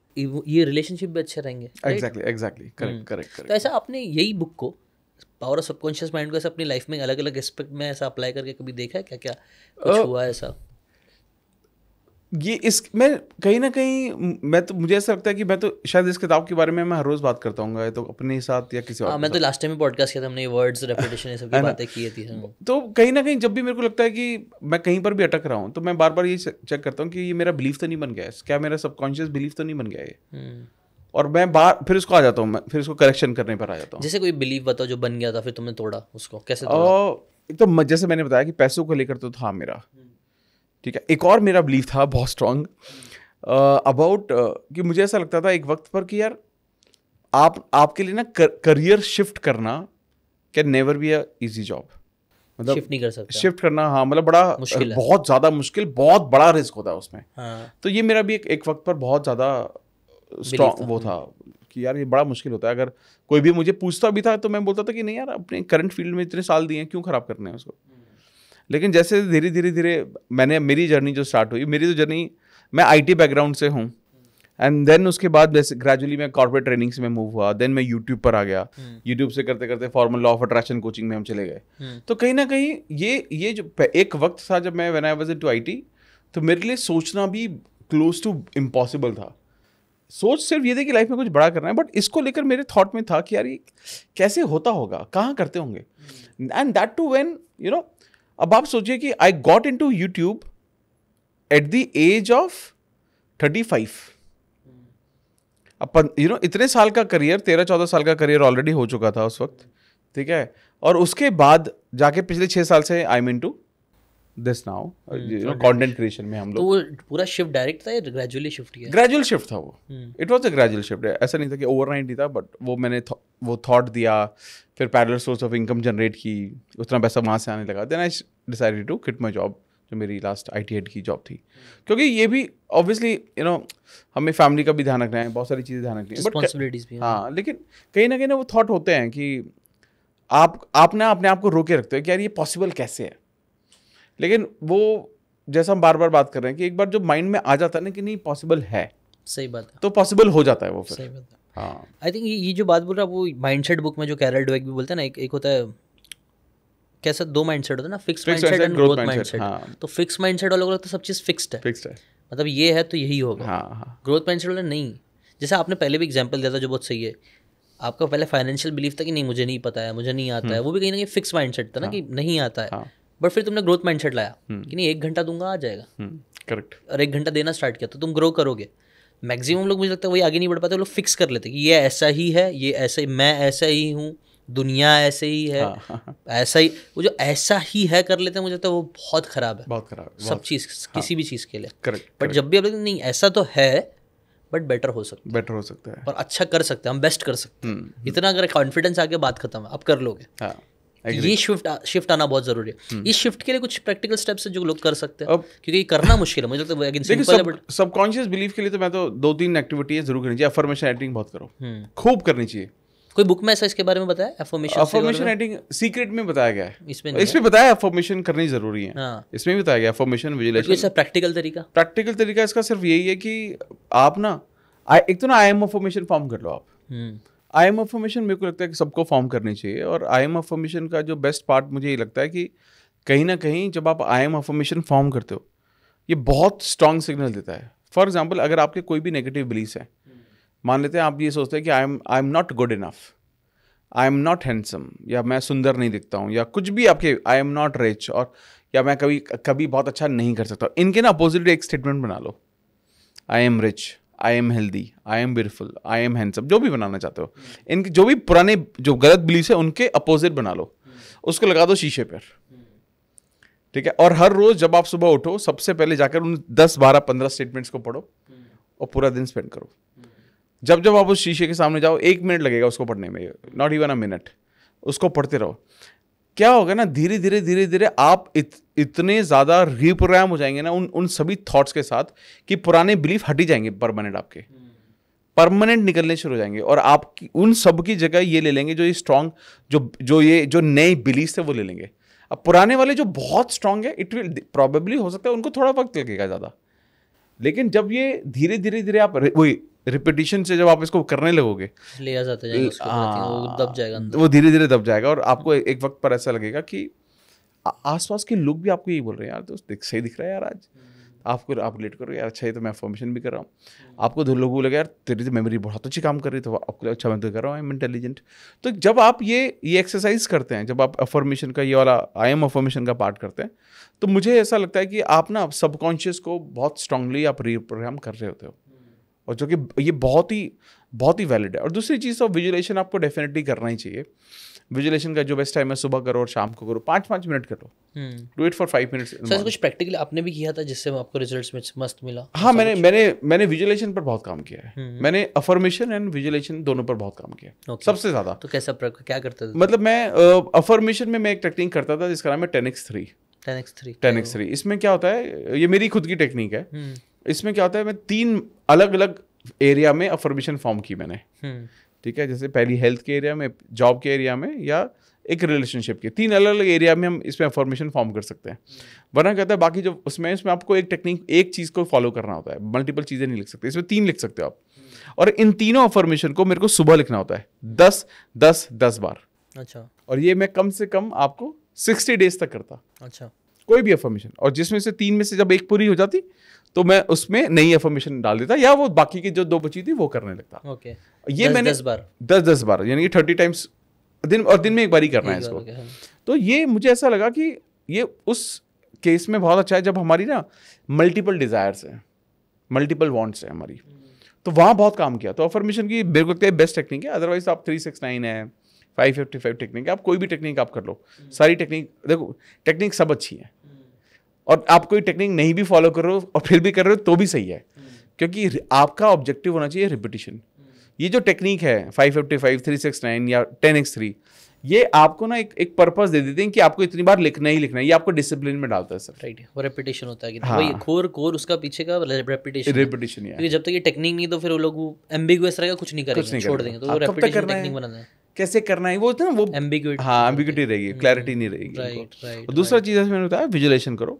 [SPEAKER 1] ये रिलेशनशिप भी अच्छे रहेंगे एग्जैक्टली एग्जैक्टली करेक्ट करेक्ट तो ऐसा आपने यही बुक को पावर ऑफ सबकॉन्शियस माइंड को ऐसा अपनी लाइफ में अलग अलग एस्पेक्ट में ऐसा अप्लाई करके कभी देखा है क्या क्या कुछ uh, हुआ ऐसा
[SPEAKER 2] ये इस मैं कहीं ना कहीं मैं तो मुझे ऐसा लगता है कि मैं तो शायद इस किताब के बारे में मैं हर रोज बात करता हूँ तो अपने साथ या किसी और हाँ, मैं तो लास्ट
[SPEAKER 1] टाइम पॉडकास्ट किया था हमने वर्ड्स रेपुटेशन ये सब की बातें की थी हाँ।
[SPEAKER 2] तो कहीं ना कहीं जब भी मेरे को लगता है कि मैं कहीं पर भी अटक रहा हूँ तो मैं बार बार ये चेक करता हूँ कि ये मेरा बिलीफ तो नहीं बन गया क्या मेरा सबकॉन्शियस बिलीफ तो नहीं बन गया ये और मैं बाहर फिर उसको आ जाता हूँ मैं फिर उसको करेक्शन करने पर आ जाता हूँ जैसे
[SPEAKER 1] कोई बिलीव बताओ जो बन गया था फिर तुमने तोड़ा उसको कैसे तोड़ा?
[SPEAKER 2] एक तो जैसे मैंने बताया कि पैसों को लेकर तो था मेरा ठीक है एक और मेरा बिलीव था बहुत स्ट्रांग अबाउट uh, uh, कि मुझे ऐसा लगता था एक वक्त पर कि यार आप आपके लिए ना करियर शिफ्ट करना can never be a easy job मतलब शिफ्ट नहीं कर सकते शिफ्ट करना हाँ मतलब बड़ा मुश्किल बहुत ज़्यादा मुश्किल बहुत बड़ा रिस्क होता है उसमें हाँ। तो ये मेरा भी एक एक वक्त पर बहुत ज़्यादा स्ट्रॉन्ग वो था कि यार ये बड़ा मुश्किल होता है अगर कोई भी मुझे पूछता भी था तो मैं बोलता था कि नहीं यार अपने करंट फील्ड में इतने साल दिए हैं क्यों ख़राब करने हैं उसको लेकिन जैसे धीरे धीरे धीरे मैंने मेरी जर्नी जो स्टार्ट हुई मेरी जो तो जर्नी मैं आईटी बैकग्राउंड से हूँ एंड देन उसके बाद जैसे ग्रेजुअली मैं कॉर्पोरेट ट्रेनिंग्स में मूव हुआ देन मैं यूट्यूब पर आ गया यूट्यूब हम्म। से करते करते formal law of attraction coaching में हम चले गए हम्म। तो कहीं ना कहीं ये ये जो एक वक्त था जब मैं when I was two I तो मेरे लिए सोचना भी क्लोज टू इम्पॉसिबल था सोच सिर्फ ये थी कि लाइफ में कुछ बड़ा करना है बट इसको लेकर मेरे थॉट में था कि यार ये कैसे होता होगा कहाँ करते होंगे and that too when you know अब आप सोचिए कि I got into YouTube at the age of thirty five अपन यू नो इतने साल का करियर तेरह चौदह साल का करियर ऑलरेडी हो चुका था उस वक्त ठीक है और उसके बाद जाके पिछले छः साल से I mean to this now you know content creation में हम तो लोग
[SPEAKER 1] तो वो पूरा शिफ्ट डायरेक्ट था या ग्रेजुअली शिफ्ट किया ग्रेजुअल शिफ्ट था वो
[SPEAKER 2] it was a gradual shift ऐसा नहीं था कि ओवरनाइट ही था बट वो मैंने वो थॉट दिया फिर parallel source of income generate की उतना पैसा वहाँ से आने लगा then I decided to quit my job जो मेरी लास्ट आई टी हेड की जॉब थी hmm. क्योंकि ये भी ऑब्वियसली यू नो हमें फैमिली का भी ध्यान रखना है बहुत सारी चीज़ें ध्यान रखनी है हाँ लेकिन कहीं ना कहीं ना वो थॉट होते हैं कि आप आप ना अपने आप को रोके रखते हो कि यार ये पॉसिबल कैसे है लेकिन वो जैसा हम बार बार बात कर रहे हैं कि एक बार जो माइंड में आ जाता है ना कि नहीं पॉसिबल है सही बात है तो पॉसिबल हो जाता है वो फिर सही बात है हाँ
[SPEAKER 1] आई थिंक ये जो बात बोल रहा है वो माइंडसेट बुक में जो कैरल डोएक भी बोलते हैं ना एक एक होता है कैसा दो माइंडसेट होता है ना fix mindset and growth mindset तो फिक्स माइंडसेट वालों को लगता है सब चीज़ फिक्स्ड है फिक्स्ड है मतलब ये है तो यही होगा ग्रोथ माइंडसेट वाला नहीं जैसे आपने पहले भी एग्जाम्पल दिया था जो बहुत सही है आपका पहले फाइनेंशियल बिलीफ था कि नहीं मुझे नहीं पता है मुझे नहीं आता है हम्म। वो भी कहीं ना कहीं फिक्स माइंडसेट था ना हाँ। कि नहीं आता है हाँ। बट फिर तुमने ग्रोथ माइंडसेट लाया हम्म। कि नहीं एक घंटा दूंगा आ जाएगा करेक्ट हम्म, और एक घंटा देना स्टार्ट किया तो तुम ग्रो करोगे मैक्सिमम लोग मुझे लगता है वही आगे नहीं बढ़ पाते लोग फिक्स कर लेते कि ये ऐसा ही है ये ऐसे मैं ऐसा ही हूँ दुनिया ऐसे ही है हाँ, हाँ, हाँ, ऐसा ही वो जो ऐसा ही है कर लेते हैं मुझे लगता है वो बहुत ख़राब है बहुत ख़राब सब चीज़ हाँ, किसी भी चीज़ के लिए करेक्ट बट जब भी आप नहीं ऐसा तो है बट बेटर हो सकता है बेटर हो सकता है और अच्छा कर सकते हैं हम बेस्ट कर सकते हैं हम्म, इतना अगर कॉन्फिडेंस आके बात खत्म है आप कर लोगे हाँ ये शिफ्ट आ, शिफ्ट आना बहुत जरूरी है हम्म। इस शिफ्ट के लिए कुछ प्रैक्टिकल स्टेप्स जो लोग कर सकते हैं अब क्योंकि करना मुश्किल है मुझे लगता है सबकॉन्शियस बिलीफ के लिए तो मैं तो दो तीन
[SPEAKER 2] एक्टिविटी है जरूर करनी चाहिए अफर्मेशन राइटिंग बहुत करो हम्म। खूब करनी चाहिए
[SPEAKER 1] कोई बुक में ऐसा इसके बारे में बताया अफॉर्मेशन अफॉर्मेशन राइटिंग
[SPEAKER 2] सीक्रेट में बताया गया है इसमें इसमें बताया अफॉर्मेशन करनी जरूरी है हाँ। इसमें भी बताया गया अफॉर्मेशन विजुलाइजेशन प्रैक्टिकल तरीका प्रैक्टिकल तरीका इसका सिर्फ यही है कि आप ना एक तो ना आई एम अफॉर्मेशन फॉर्म कर लो आप हम्म। आई एम अफॉर्मेशन मेरे को लगता है कि सबको फॉर्म करनी चाहिए और आई एम अफॉर्मेशन का जो बेस्ट पार्ट मुझे ये लगता है कि कहीं ना कहीं जब आप आई एम अफॉर्मेशन फॉर्म करते हो ये बहुत स्ट्रांग सिग्नल देता है फॉर एग्जाम्पल अगर आपके कोई भी नेगेटिव बिलीफ है मान लेते हैं आप ये सोचते हैं कि I am I am not good enough I am not handsome या मैं सुंदर नहीं दिखता हूँ या कुछ भी आपके आई एम नॉट रिच और या मैं कभी कभी बहुत अच्छा नहीं कर सकता इनके ना अपोजिट एक स्टेटमेंट बना लो I am rich I am healthy I am beautiful I am handsome जो भी बनाना चाहते हो इनके जो भी पुराने जो गलत बिलीव है उनके अपोजिट बना लो उसको लगा दो शीशे पर ठीक है और हर रोज जब आप सुबह उठो सबसे पहले जाकर उन दस बारह पंद्रह स्टेटमेंट्स को पढ़ो और पूरा दिन स्पेंड करो जब जब आप उस शीशे के सामने जाओ एक मिनट लगेगा उसको पढ़ने में नॉट इवन अ मिनट उसको पढ़ते रहो क्या होगा ना धीरे धीरे धीरे धीरे आप इत, इतने ज़्यादा रिप्रोग्राम हो जाएंगे ना उन उन सभी थॉट्स के साथ कि पुराने बिलीफ हट ही जाएंगे परमानेंट आपके परमानेंट निकलने शुरू हो जाएंगे और आप उन सब की जगह ये ले लेंगे जो ये स्ट्रांग जो जो ये जो नए बिलीफ थे वो ले लेंगे अब पुराने वाले जो बहुत स्ट्रांग है इट विल प्रॉबेबली हो सकता है उनको थोड़ा वक्त लगेगा ज़्यादा लेकिन जब ये धीरे धीरे धीरे आप वही रिपीटिशन से जब आप इसको करने लगोगे हाँ, वो दब जाएगा वो धीरे धीरे दब जाएगा और आपको एक वक्त पर ऐसा लगेगा कि आसपास के लोग भी आपको यही बोल रहे हैं यार दोस्त दिख सही दिख रहा है यार आज आपको हम्म। आप रिलेट करो यार अच्छा ये तो मैं फॉर्मेशन भी कर रहा हूँ आपको दो लोगों को लगे यार तेरी तो मेमोरी बहुत अच्छी काम कर रही तो आपको अच्छा मैं तो कर रहा हूँ आई इंटेलिजेंट तो जब आप ये ये एक्सरसाइज करते हैं जब आप अफॉर्मेशन का ये वाला आई एम अफॉर्मेशन का पार्ट करते हैं तो मुझे ऐसा लगता है कि आप ना सबकॉन्शियस को बहुत स्ट्रांगली आप रीप्रोग्राम कर रहे होते हो और जो कि ये बहुत ही बहुत ही वैलिड है और दूसरी चीज़ तो विजुलेशन आपको डेफिनेटली करना ही चाहिए विजुलेशन का जो बेस्ट टाइम है सुबह करो और शाम को करो पाँच पाँच मिनट करो do it for five minute कुछ
[SPEAKER 1] प्रैक्टिकली आपने भी किया था जिससे आपको रिजल्ट में मस्त मिला हाँ मैंने
[SPEAKER 2] मैंने मैंने विजुलेशन पर बहुत काम किया है हम्म। मैंने अफर्मेशन एंड विजुलेशन दोनों पर बहुत काम किया okay. सबसे ज़्यादा तो कैसा
[SPEAKER 1] क्या करता था मतलब
[SPEAKER 2] मैं अफर्मेशन में मैं एक टेक्निक करता था जिसका नाम है ten x three ten x three ten x three इसमें क्या होता है ये मेरी खुद की टेक्निक है हम्म। इसमें क्या होता है मैं तीन अलग अलग एरिया में अफॉर्मेशन फॉर्म की मैंने हम्म। ठीक है जैसे पहली हेल्थ के एरिया में जॉब के एरिया में या एक रिलेशनशिप के तीन अलग अलग एरिया में हम इसमें अफॉर्मेशन फॉर्म कर सकते हैं वरना कहता है बाकी जो उसमें इसमें आपको एक टेक्निक एक चीज़ को फॉलो करना होता है मल्टीपल चीज़ें नहीं लिख सकते इसमें तीन लिख सकते हो आप हम्म। और इन तीनों अफॉर्मेशन को मेरे को सुबह लिखना होता है दस दस दस बार अच्छा और ये मैं कम से कम आपको सिक्सटी डेज तक करता अच्छा कोई भी अफॉर्मेशन और जिसमें से तीन में से जब एक पूरी हो जाती तो मैं उसमें नई अफॉर्मेशन डाल देता या वो बाकी की जो दो बची थी वो करने लगता okay. ये दस, मैंने दस बार दस दस बार यानी कि थर्टी टाइम्स दिन और दिन में एक बार ही करना है इसको हाँ। तो ये मुझे ऐसा लगा कि ये उस केस में बहुत अच्छा है जब हमारी ना मल्टीपल डिज़ायर्स हैं मल्टीपल वांट्स हैं हमारी तो वहाँ बहुत काम किया तो अफॉर्मेशन की मेरे को बेस्ट टेक्निक है अदरवाइज आप थ्री सिक्स नाइन है फाइव फिफ्टी फाइव टेक्निक आप कोई भी टेक्निक आप कर लो सारी टेक्निक देखो टेक्निक सब अच्छी है और आप कोई टेक्निक नहीं भी फॉलो कर रहे हो और फिर भी कर रहे हो तो भी सही है हम्म। क्योंकि आपका ऑब्जेक्टिव होना चाहिए रिपीटेशन हम्म। ये जो टेक्निक है five fifty five three six nine या टेन एक्स थ्री ये आपको ना एक एक पर्पस दे देते हैं कि आपको इतनी बार लिखना ही लिखना है ये आपको डिसिप्लिन में डालता है सर राइट
[SPEAKER 1] वो रेपिटेशन होता है कि हाँ. वही कोर कोर उसका पीछे का रेपिटेशन रेपिटेशन है क्योंकि जब तक तो ये टेक्निक नहीं तो फिर वो लोग एम्बिगुअस रहेगा कुछ नहीं करेंगे छोड़ देंगे तो वो रेपिटेशन हाँ, टेक्निक बनाना है
[SPEAKER 2] कैसे करना है वो ना वो एम्बिग्यूटी हाँ एम्बिग्यूटी रहेगी क्लैरिटी हम्म, नहीं रहेगी right, right, और दूसरा चीज़ मैंने बताया विजुलेशन करो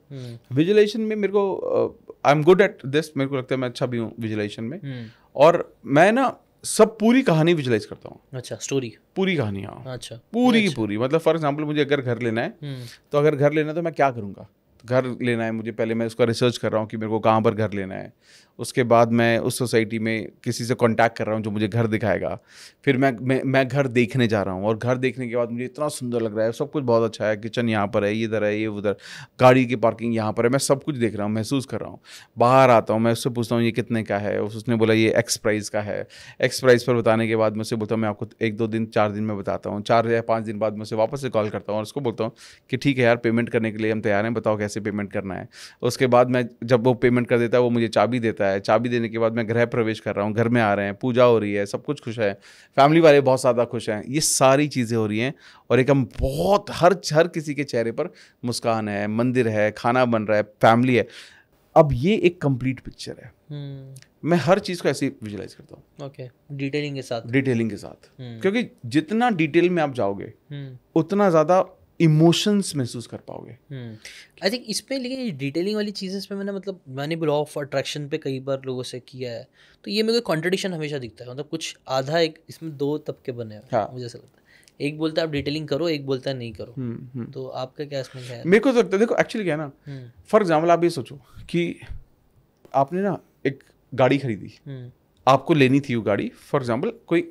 [SPEAKER 2] विजुलेशन हम्म। में मेरे को I am good at this मेरे को लगता है मैं अच्छा भी हूँ विजुलेशन में हम्म। और मैं ना सब पूरी कहानी विजुलाइज करता हूँ अच्छा स्टोरी पूरी कहानी हाँ अच्छा पूरी की अच्छा। पूरी मतलब फॉर एग्जाम्पल मुझे अगर घर लेना है तो अगर घर लेना है तो मैं क्या करूँगा घर लेना है मुझे पहले मैं उसका रिसर्च कर रहा हूँ कि मेरे को कहाँ पर घर लेना है उसके बाद मैं उस सोसाइटी में किसी से कांटेक्ट कर रहा हूँ जो मुझे घर दिखाएगा फिर मैं मैं मैं घर देखने जा रहा हूँ और घर देखने के बाद मुझे इतना सुंदर लग रहा है सब कुछ बहुत अच्छा है किचन यहाँ पर है इधर है ये उधर गाड़ी की पार्किंग यहाँ पर है मैं सब कुछ देख रहा हूँ महसूस कर रहा हूँ बाहर आता हूँ मैं उससे पूछता हूँ ये कितने का है उसने बोला ये एक्स प्राइज़ का है एक्स प्राइज़ पर बताने के बाद मैं उसे बोलता हूँ मैं आपको एक दो दिन चार दिन में बताता हूँ चार या पाँच दिन बाद मैं उसे वापस से कॉल करता हूँ और उसको बोलता हूँ कि ठीक है यार पेमेंट करने के लिए हम तैयार हैं बताओ कैसे पेमेंट करना है उसके बाद मैं जब वो पेमेंट कर देता है वो मुझे चाबी देता है होता है चाबी देने के बाद मैं गृह प्रवेश कर रहा हूँ घर में आ रहे हैं पूजा हो रही है सब कुछ खुश है फैमिली वाले बहुत ज़्यादा खुश हैं ये सारी चीज़ें हो रही हैं और एक हम बहुत हर हर किसी के चेहरे पर मुस्कान है मंदिर है खाना बन रहा है फैमिली है अब ये एक कंप्लीट पिक्चर है
[SPEAKER 1] हम्म।
[SPEAKER 2] मैं हर चीज़ को ऐसे विजुलाइज करता
[SPEAKER 1] हूँ ओके डिटेलिंग के साथ डिटेलिंग के
[SPEAKER 2] साथ हम्म। क्योंकि जितना डिटेल में आप जाओगे हम्म। उतना ज़्यादा इमोशंस महसूस कर पाओगे
[SPEAKER 1] आई थिंक इस पर लेकिन डिटेलिंग वाली चीज़ें इस पर मैंने मतलब मैंने लॉ ऑफ अट्रैक्शन पे कई बार लोगों से किया है तो ये मेरे को कॉन्ट्रडिक्शन हमेशा दिखता है मतलब कुछ आधा एक इसमें दो तबके बने हैं हाँ. मुझे ऐसा लगता है एक बोलता है आप डिटेलिंग करो एक बोलता है नहीं करो हम्म, हम्म। तो आपका क्या इसमें है मेरे
[SPEAKER 2] को तो लगता है देखो एक्चुअली क्या ना फॉर एग्जाम्पल हम्म। आप ये सोचो कि आपने ना एक गाड़ी खरीदी आपको लेनी थी वो गाड़ी फॉर एग्जाम्पल कोई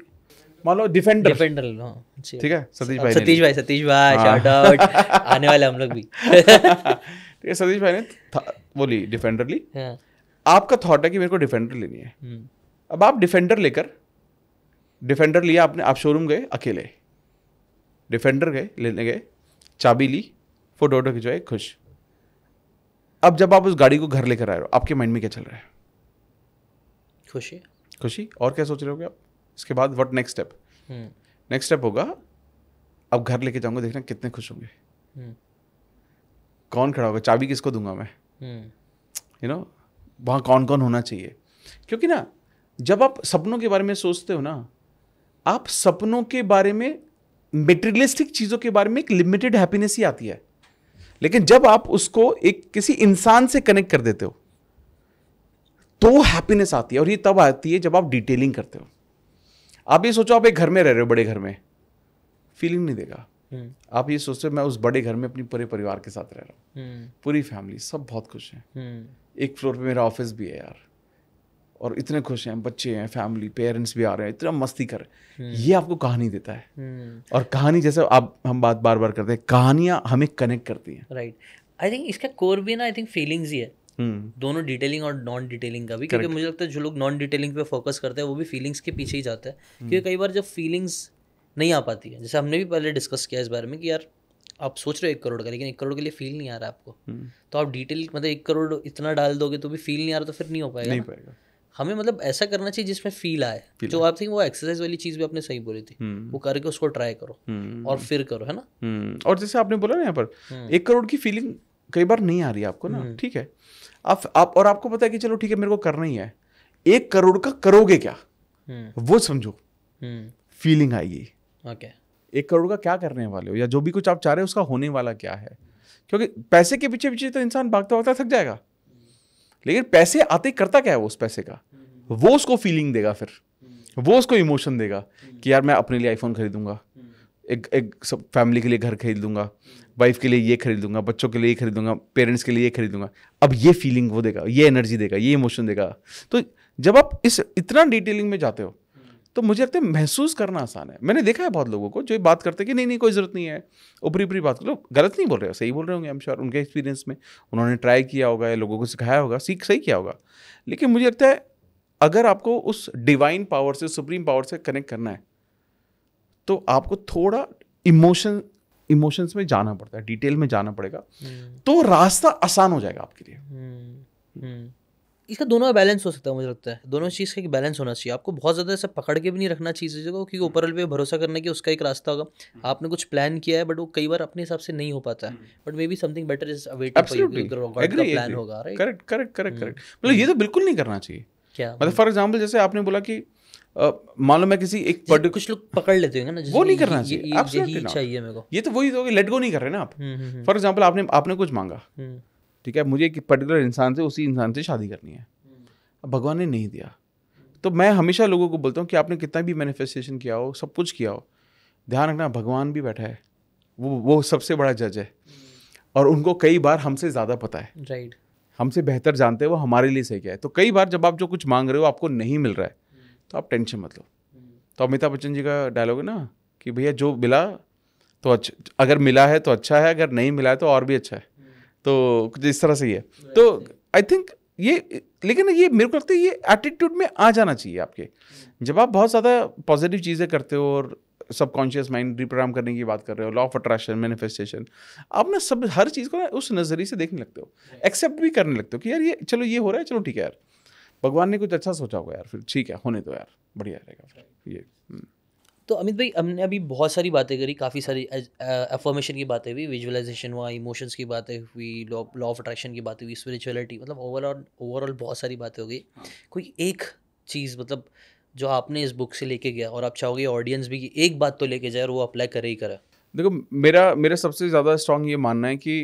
[SPEAKER 2] मान लो डिफेंडर डिफेंडर हाँ, ठीक है सतीश हाँ, भाई सतीश भाई सतीश भाई शाउट आउट आने वाले हम लोग भी ठीक है सतीश भाई ने बोली डिफेंडर ली हाँ। आपका थॉट है कि मेरे को डिफेंडर लेनी है हम्म। अब आप डिफेंडर लेकर डिफेंडर लिया आपने आप शोरूम गए अकेले डिफेंडर गए लेने गए चाबी ली फोटो वोटो खिंचवाए खुश अब जब आप उस गाड़ी को घर लेकर आए हो आपके माइंड में क्या चल रहा है खुशी खुशी और क्या सोच रहे हो आप इसके बाद what next step next step होगा अब घर लेके जाऊंगा देखना कितने खुश होंगे
[SPEAKER 1] hmm.
[SPEAKER 2] कौन खड़ा होगा चाबी किसको दूंगा मैं
[SPEAKER 1] यू हम्म।
[SPEAKER 2] नो वहाँ कौन कौन होना चाहिए क्योंकि ना जब आप सपनों के बारे में सोचते हो ना आप सपनों के बारे में मेटेरियलिस्टिक चीज़ों के बारे में एक लिमिटेड हैप्पीनेस ही आती है लेकिन जब आप उसको एक किसी इंसान से कनेक्ट कर देते हो तो हैप्पीनेस आती है और ये तब आती है जब आप डिटेलिंग करते हो आप ये सोचो आप एक घर में रह रहे हो बड़े घर में फीलिंग नहीं देगा हम्म। आप ये सोचते मैं उस बड़े घर में अपने पूरे परिवार के साथ रह रहा हूँ हम्म। पूरी फैमिली सब बहुत खुश हैं हम्म। एक फ्लोर पे मेरा ऑफिस भी है यार और इतने खुश हैं बच्चे हैं फैमिली पेरेंट्स भी आ रहे हैं इतना मस्ती कर ये आपको कहानी देता है और कहानी जैसे आप हम बात बार बार करते हैं कहानियाँ हमें कनेक्ट करती हैं
[SPEAKER 1] राइट आई थिंक इसका कोर भी ना आई थिंक फीलिंग्स ही है हम्म। दोनों डिटेलिंग और नॉन डिटेलिंग का भी Correct. क्योंकि मुझे लगता है जो लोग नॉन डिटेलिंग पे फोकस करते हैं वो भी फीलिंग्स के पीछे ही जाते हैं हम्म। क्योंकि कई बार जब फीलिंग्स नहीं आ पाती है जैसे हमने भी पहले डिस्कस किया इस बारे में कि यार आप सोच रहे हो एक करोड़ का लेकिन एक करोड़ के लिए फील नहीं आ रहा आपको हम्म। तो आप डिटेल मतलब एक करोड़ इतना डाल दोगे तो भी फील नहीं आ रहा तो फिर नहीं हो पाएगा नहीं पाएगा हमें मतलब ऐसा करना चाहिए जिसमें फील आए जो आप थिंक वो एक्सरसाइज वाली चीज भी आपने सही बोली थी वो करके उसको ट्राई करो और फिर करो है ना
[SPEAKER 2] और जैसे आपने बोला ना यहाँ पर एक करोड़ की फीलिंग कई बार नहीं आ रही आपको ना ठीक है आप आप और आपको पता है कि चलो ठीक है मेरे को करना ही है एक करोड़ का करोगे क्या हम्म। वो समझो
[SPEAKER 1] हम्म।
[SPEAKER 2] फीलिंग आएगी okay. एक करोड़ का क्या करने वाले हो या जो भी कुछ आप चाह रहे हो उसका होने वाला क्या है क्योंकि पैसे के पीछे पीछे तो इंसान भागता भागता थक जाएगा लेकिन पैसे आते करता क्या है वो उस पैसे का वो उसको फीलिंग देगा फिर वो उसको इमोशन देगा कि यार मैं अपने लिए आईफोन खरीदूंगा एक एक सब फैमिली के लिए घर खरीद लूँगा वाइफ के लिए ये खरीद लूँगा बच्चों के लिए ये खरीदूंगा पेरेंट्स के लिए ये खरीदूंगा अब ये फीलिंग वो देगा ये एनर्जी देगा ये इमोशन देगा तो जब आप इस इतना डिटेलिंग में जाते हो तो मुझे लगता है महसूस करना आसान है मैंने देखा है बहुत लोगों को जो बात करते हैं कि नहीं नहीं कोई ज़रूरत नहीं है ऊपरी ऊपरी बात लोग गलत नहीं बोल रहे हो सही बोल रहे होंगे हम श्योर उनके एक्सपीरियंस में उन्होंने ट्राई किया होगा या लोगों को सिखाया होगा सीख सही किया होगा लेकिन मुझे लगता है अगर आपको उस डिवाइन पावर से सुप्रीम पावर से कनेक्ट करना है तो आपको थोड़ा इमोशन इमोशंस में जाना पड़ता है डिटेल में जाना पड़ेगा हम्म। तो रास्ता आसान हो जाएगा आपके लिए हम्म,
[SPEAKER 1] हम्म। इसका दोनों बैलेंस हो सकता है मुझे लगता है दोनों चीज़ का एक बैलेंस होना चाहिए आपको बहुत ज़्यादा ऐसा पकड़ के भी नहीं रखना चाहिए को क्योंकि ऊपर पे भरोसा करने की उसका एक रास्ता होगा आपने कुछ प्लान किया है बट वो कई बार अपने हिसाब से नहीं हो पाता है but maybe something better is plan होगा
[SPEAKER 2] करेक्ट करेक्ट करेक्ट करेक्ट मतलब ये तो बिल्कुल नहीं करना चाहिए क्या मतलब फॉर एग्जाम्पल जैसे आपने बोला कि मान लो मैं किसी एक पर्ट... कुछ लोग पकड़ लेते हैं ना वो नहीं करना चाहिए मेरे को ये तो वही होगी लेट गो नहीं कर रहे ना आप फॉर एग्जाम्पल हम्म, हम्म, हम्म। आपने आपने कुछ मांगा ठीक है मुझे एक पर्टिकुलर इंसान से उसी इंसान से शादी करनी है अब भगवान ने नहीं दिया तो मैं हमेशा लोगों को बोलता हूँ कि आपने कितना भी मैनिफेस्टेशन किया हो सब कुछ किया हो ध्यान रखना भगवान भी बैठा है वो वो सबसे बड़ा जज है और उनको कई बार हमसे ज़्यादा पता है राइट हमसे बेहतर जानते हैं वो हमारे लिए सही क्या है तो कई बार जब आप जो कुछ मांग रहे हो आपको नहीं मिल रहा है तो आप टेंशन मत लो तो अमिताभ बच्चन जी का डायलॉग है ना कि भैया जो मिला तो अच्छा अगर मिला है तो अच्छा है अगर नहीं मिला है तो और भी अच्छा है तो कुछ इस तरह से ही है तो आई थिंक ये लेकिन ये मेरे को लगता है ये एटीट्यूड में आ जाना चाहिए आपके जब आप बहुत ज़्यादा पॉजिटिव चीज़ें करते हो और सबकॉन्शियस माइंड रिप्रोग्राम करने की बात कर रहे हो लॉ ऑफ अट्रैक्शन मैनिफेस्टेशन आप ना सब हर चीज़ को ना उस नज़रिए से देखने लगते हो एक्सेप्ट भी करने लगते हो कि यार ये चलो ये हो रहा है चलो ठीक है यार भगवान ने कुछ अच्छा सोचा होगा यार फिर ठीक है होने दो यार बढ़िया रहेगा फिर ये हम्म।
[SPEAKER 1] तो अमित भाई हमने अभी बहुत सारी बातें करी काफ़ी सारी एफॉर्मेशन की बातें हुई विजुअलाइजेशन हुआ इमोशंस की बातें हुई लॉ ऑफ अट्रैक्शन की बातें हुई स्पिरिचुअलिटी मतलब ओवरऑल ओवरऑल बहुत सारी बातें हो गई हाँ। कोई एक चीज़ मतलब जो आपने इस बुक से लेके गया और आप चाहोगे ऑडियंस भी एक बात तो लेके जाए और वो अप्लाई करे ही करे
[SPEAKER 2] देखो मेरा मेरा सबसे ज़्यादा स्ट्रॉन्ग ये मानना है कि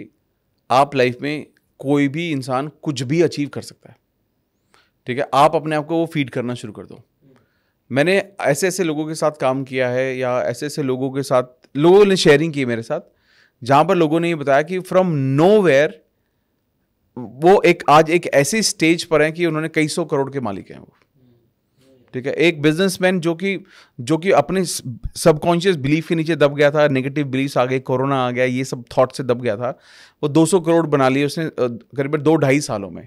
[SPEAKER 2] आप लाइफ में कोई भी इंसान कुछ भी अचीव कर सकता है ठीक है आप अपने आप को वो फीड करना शुरू कर दो मैंने ऐसे ऐसे लोगों के साथ काम किया है या ऐसे ऐसे लोगों के साथ लोगों ने शेयरिंग की मेरे साथ जहाँ पर लोगों ने ये बताया कि फ्रॉम नो वेयर वो एक आज एक ऐसी स्टेज पर हैं कि उन्होंने कई सौ करोड़ के मालिक हैं वो ठीक है एक बिजनेसमैन जो कि जो कि अपने सबकॉन्शियस बिलीफ के नीचे दब गया था नेगेटिव बिलीफ आ गए कोरोना आ गया ये सब थॉट से दब गया था वो 200 करोड़ बना लिए उसने करीबन दो ढाई सालों में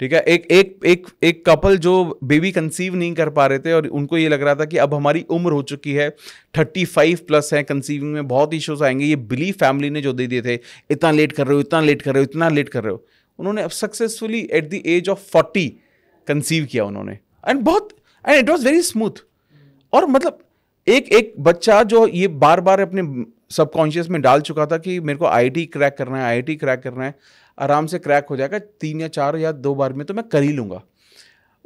[SPEAKER 2] ठीक है एक एक एक एक कपल जो बेबी कंसीव नहीं कर पा रहे थे और उनको ये लग रहा था कि अब हमारी उम्र हो चुकी है थर्टी फाइव प्लस है कंसीविंग में बहुत इश्यूज आएंगे ये बिलीव फैमिली ने जो दे दिए थे इतना लेट कर रहे हो इतना लेट कर रहे हो इतना लेट कर रहे हो उन्होंने अब successfully at the age of forty conceive किया उन्होंने एंड बहुत and it was very smooth और मतलब एक एक बच्चा जो ये बार बार अपने सबकॉन्शियस में डाल चुका था कि मेरे को आईटी क्रैक करना है आईटी क्रैक करना है आराम से क्रैक हो जाएगा तीन या चार या दो बार में तो मैं कर ही लूँगा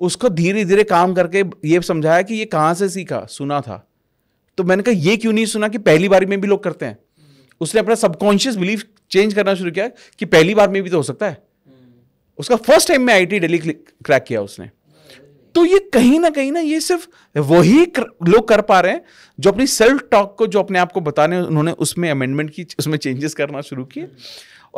[SPEAKER 2] उसको धीरे धीरे काम करके ये समझाया कि ये कहाँ से सीखा सुना था तो मैंने कहा ये क्यों नहीं सुना कि पहली बार में भी लोग करते हैं उसने अपना सबकॉन्शियस बिलीफ चेंज करना शुरू किया कि पहली बार में भी तो हो सकता है उसका फर्स्ट टाइम में आई टी क्रैक किया उसने तो ये कहीं ना कहीं ना ये सिर्फ वही लोग कर पा रहे हैं जो अपनी सेल्फ टॉक को जो अपने आप को बताने उन्होंने उसमें अमेंडमेंट की उसमें चेंजेस करना शुरू किए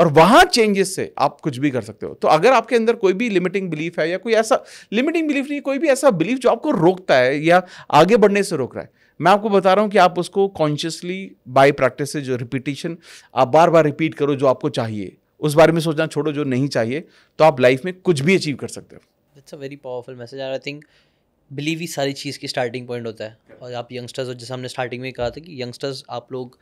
[SPEAKER 2] और वहां चेंजेस से आप कुछ भी कर सकते हो तो अगर आपके अंदर कोई भी लिमिटिंग बिलीफ है या कोई ऐसा लिमिटिंग बिलीफ नहीं कोई भी ऐसा बिलीफ जो आपको रोकता है या आगे बढ़ने से रोक रहा है मैं आपको बता रहा हूँ कि आप उसको कॉन्शियसली बाय प्रैक्टिस जो रिपीटेशन आप बार बार रिपीट करो जो आपको चाहिए उस बारे में सोचना छोड़ो जो नहीं चाहिए तो आप लाइफ में कुछ भी अचीव कर सकते हो
[SPEAKER 1] it's a very powerful message I think believe ही सारी चीज़ की स्टार्टिंग पॉइंट होता है और आप यंगस्टर्स और जैसे हमने स्टार्टिंग में कहा था कि यंगस्टर्स आप लोग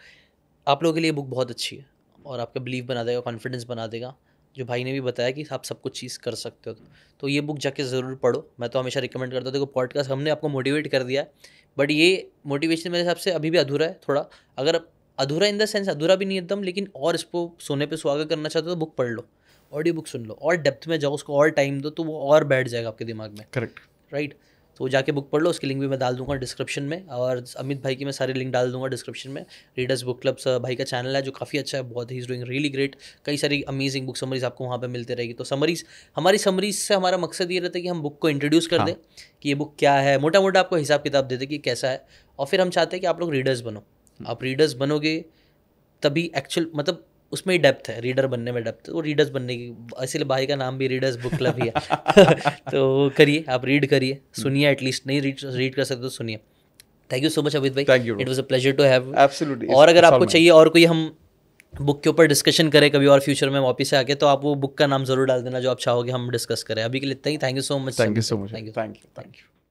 [SPEAKER 1] आप लोगों के लिए बुक बहुत अच्छी है और आपका बिलीव बना देगा कॉन्फिडेंस बना देगा जो भाई ने भी बताया कि आप सब कुछ चीज़ कर सकते हो तो ये बुक जाके ज़रूर पढ़ो मैं तो हमेशा रिकमेंड करता हूँ देखो पॉडकास्ट हमने आपको मोटिवेट कर दिया बट ये मोटिवेशन मेरे हिसाब से अभी भी अधूरा है थोड़ा अगर अधूरा इन द सेंस अधूरा भी नहीं एकदम लेकिन और इसको सोने पर सुहागा करना चाहते हो तो बुक पढ़ लो ऑडियो बुक सुन लो और डेप्थ में जाओ उसको और टाइम दो तो वो और बैठ जाएगा आपके दिमाग में करेक्ट राइट right? तो जाके बुक पढ़ लो उसकी लिंक भी मैं डाल दूंगा डिस्क्रिप्शन में और अमित भाई की मैं सारी लिंक डाल दूंगा डिस्क्रिप्शन में रीडर्स बुक क्लब्स भाई का चैनल है जो काफ़ी अच्छा है बहुत ही इज डूइंग रियली ग्रेट कई सारी अमेजिंग बुक समरीज आपको वहाँ पर मिलते रहेगी तो समरीज हमारी समरीज से हमारा मकसद ये रहता है कि हम बुक को इंट्रोड्यूस कर हाँ। दें कि ये बुक क्या है मोटा मोटा आपको हिसाब किताब दे दें कि कैसा है और फिर हम चाहते हैं कि आप लोग रीडर्स बनो हम्म। आप रीडर्स बनोगे तभी एक्चुअल मतलब उसमें ही डेप्थ है रीडर बनने में डेप्थ वो रीडर्स बनने की इसलिए भाई का नाम भी रीडर्स बुक क्लब ही है तो करिए आप रीड करिए सुनिए एटलीस्ट नहीं रीड रीड कर सकते तो सुनिए thank you so much Abhit भाई it was a pleasure to have absolutely और अगर आपको चाहिए और कोई हम बुक के ऊपर डिस्कशन करें कभी और फ्यूचर में वापस से आके तो आप वो बुक का नाम जरूर डाल देना जो आप चाहोगे हम डिस्कस करें अभी के लिए इतना ही thank you so much thank you so much thank you thank you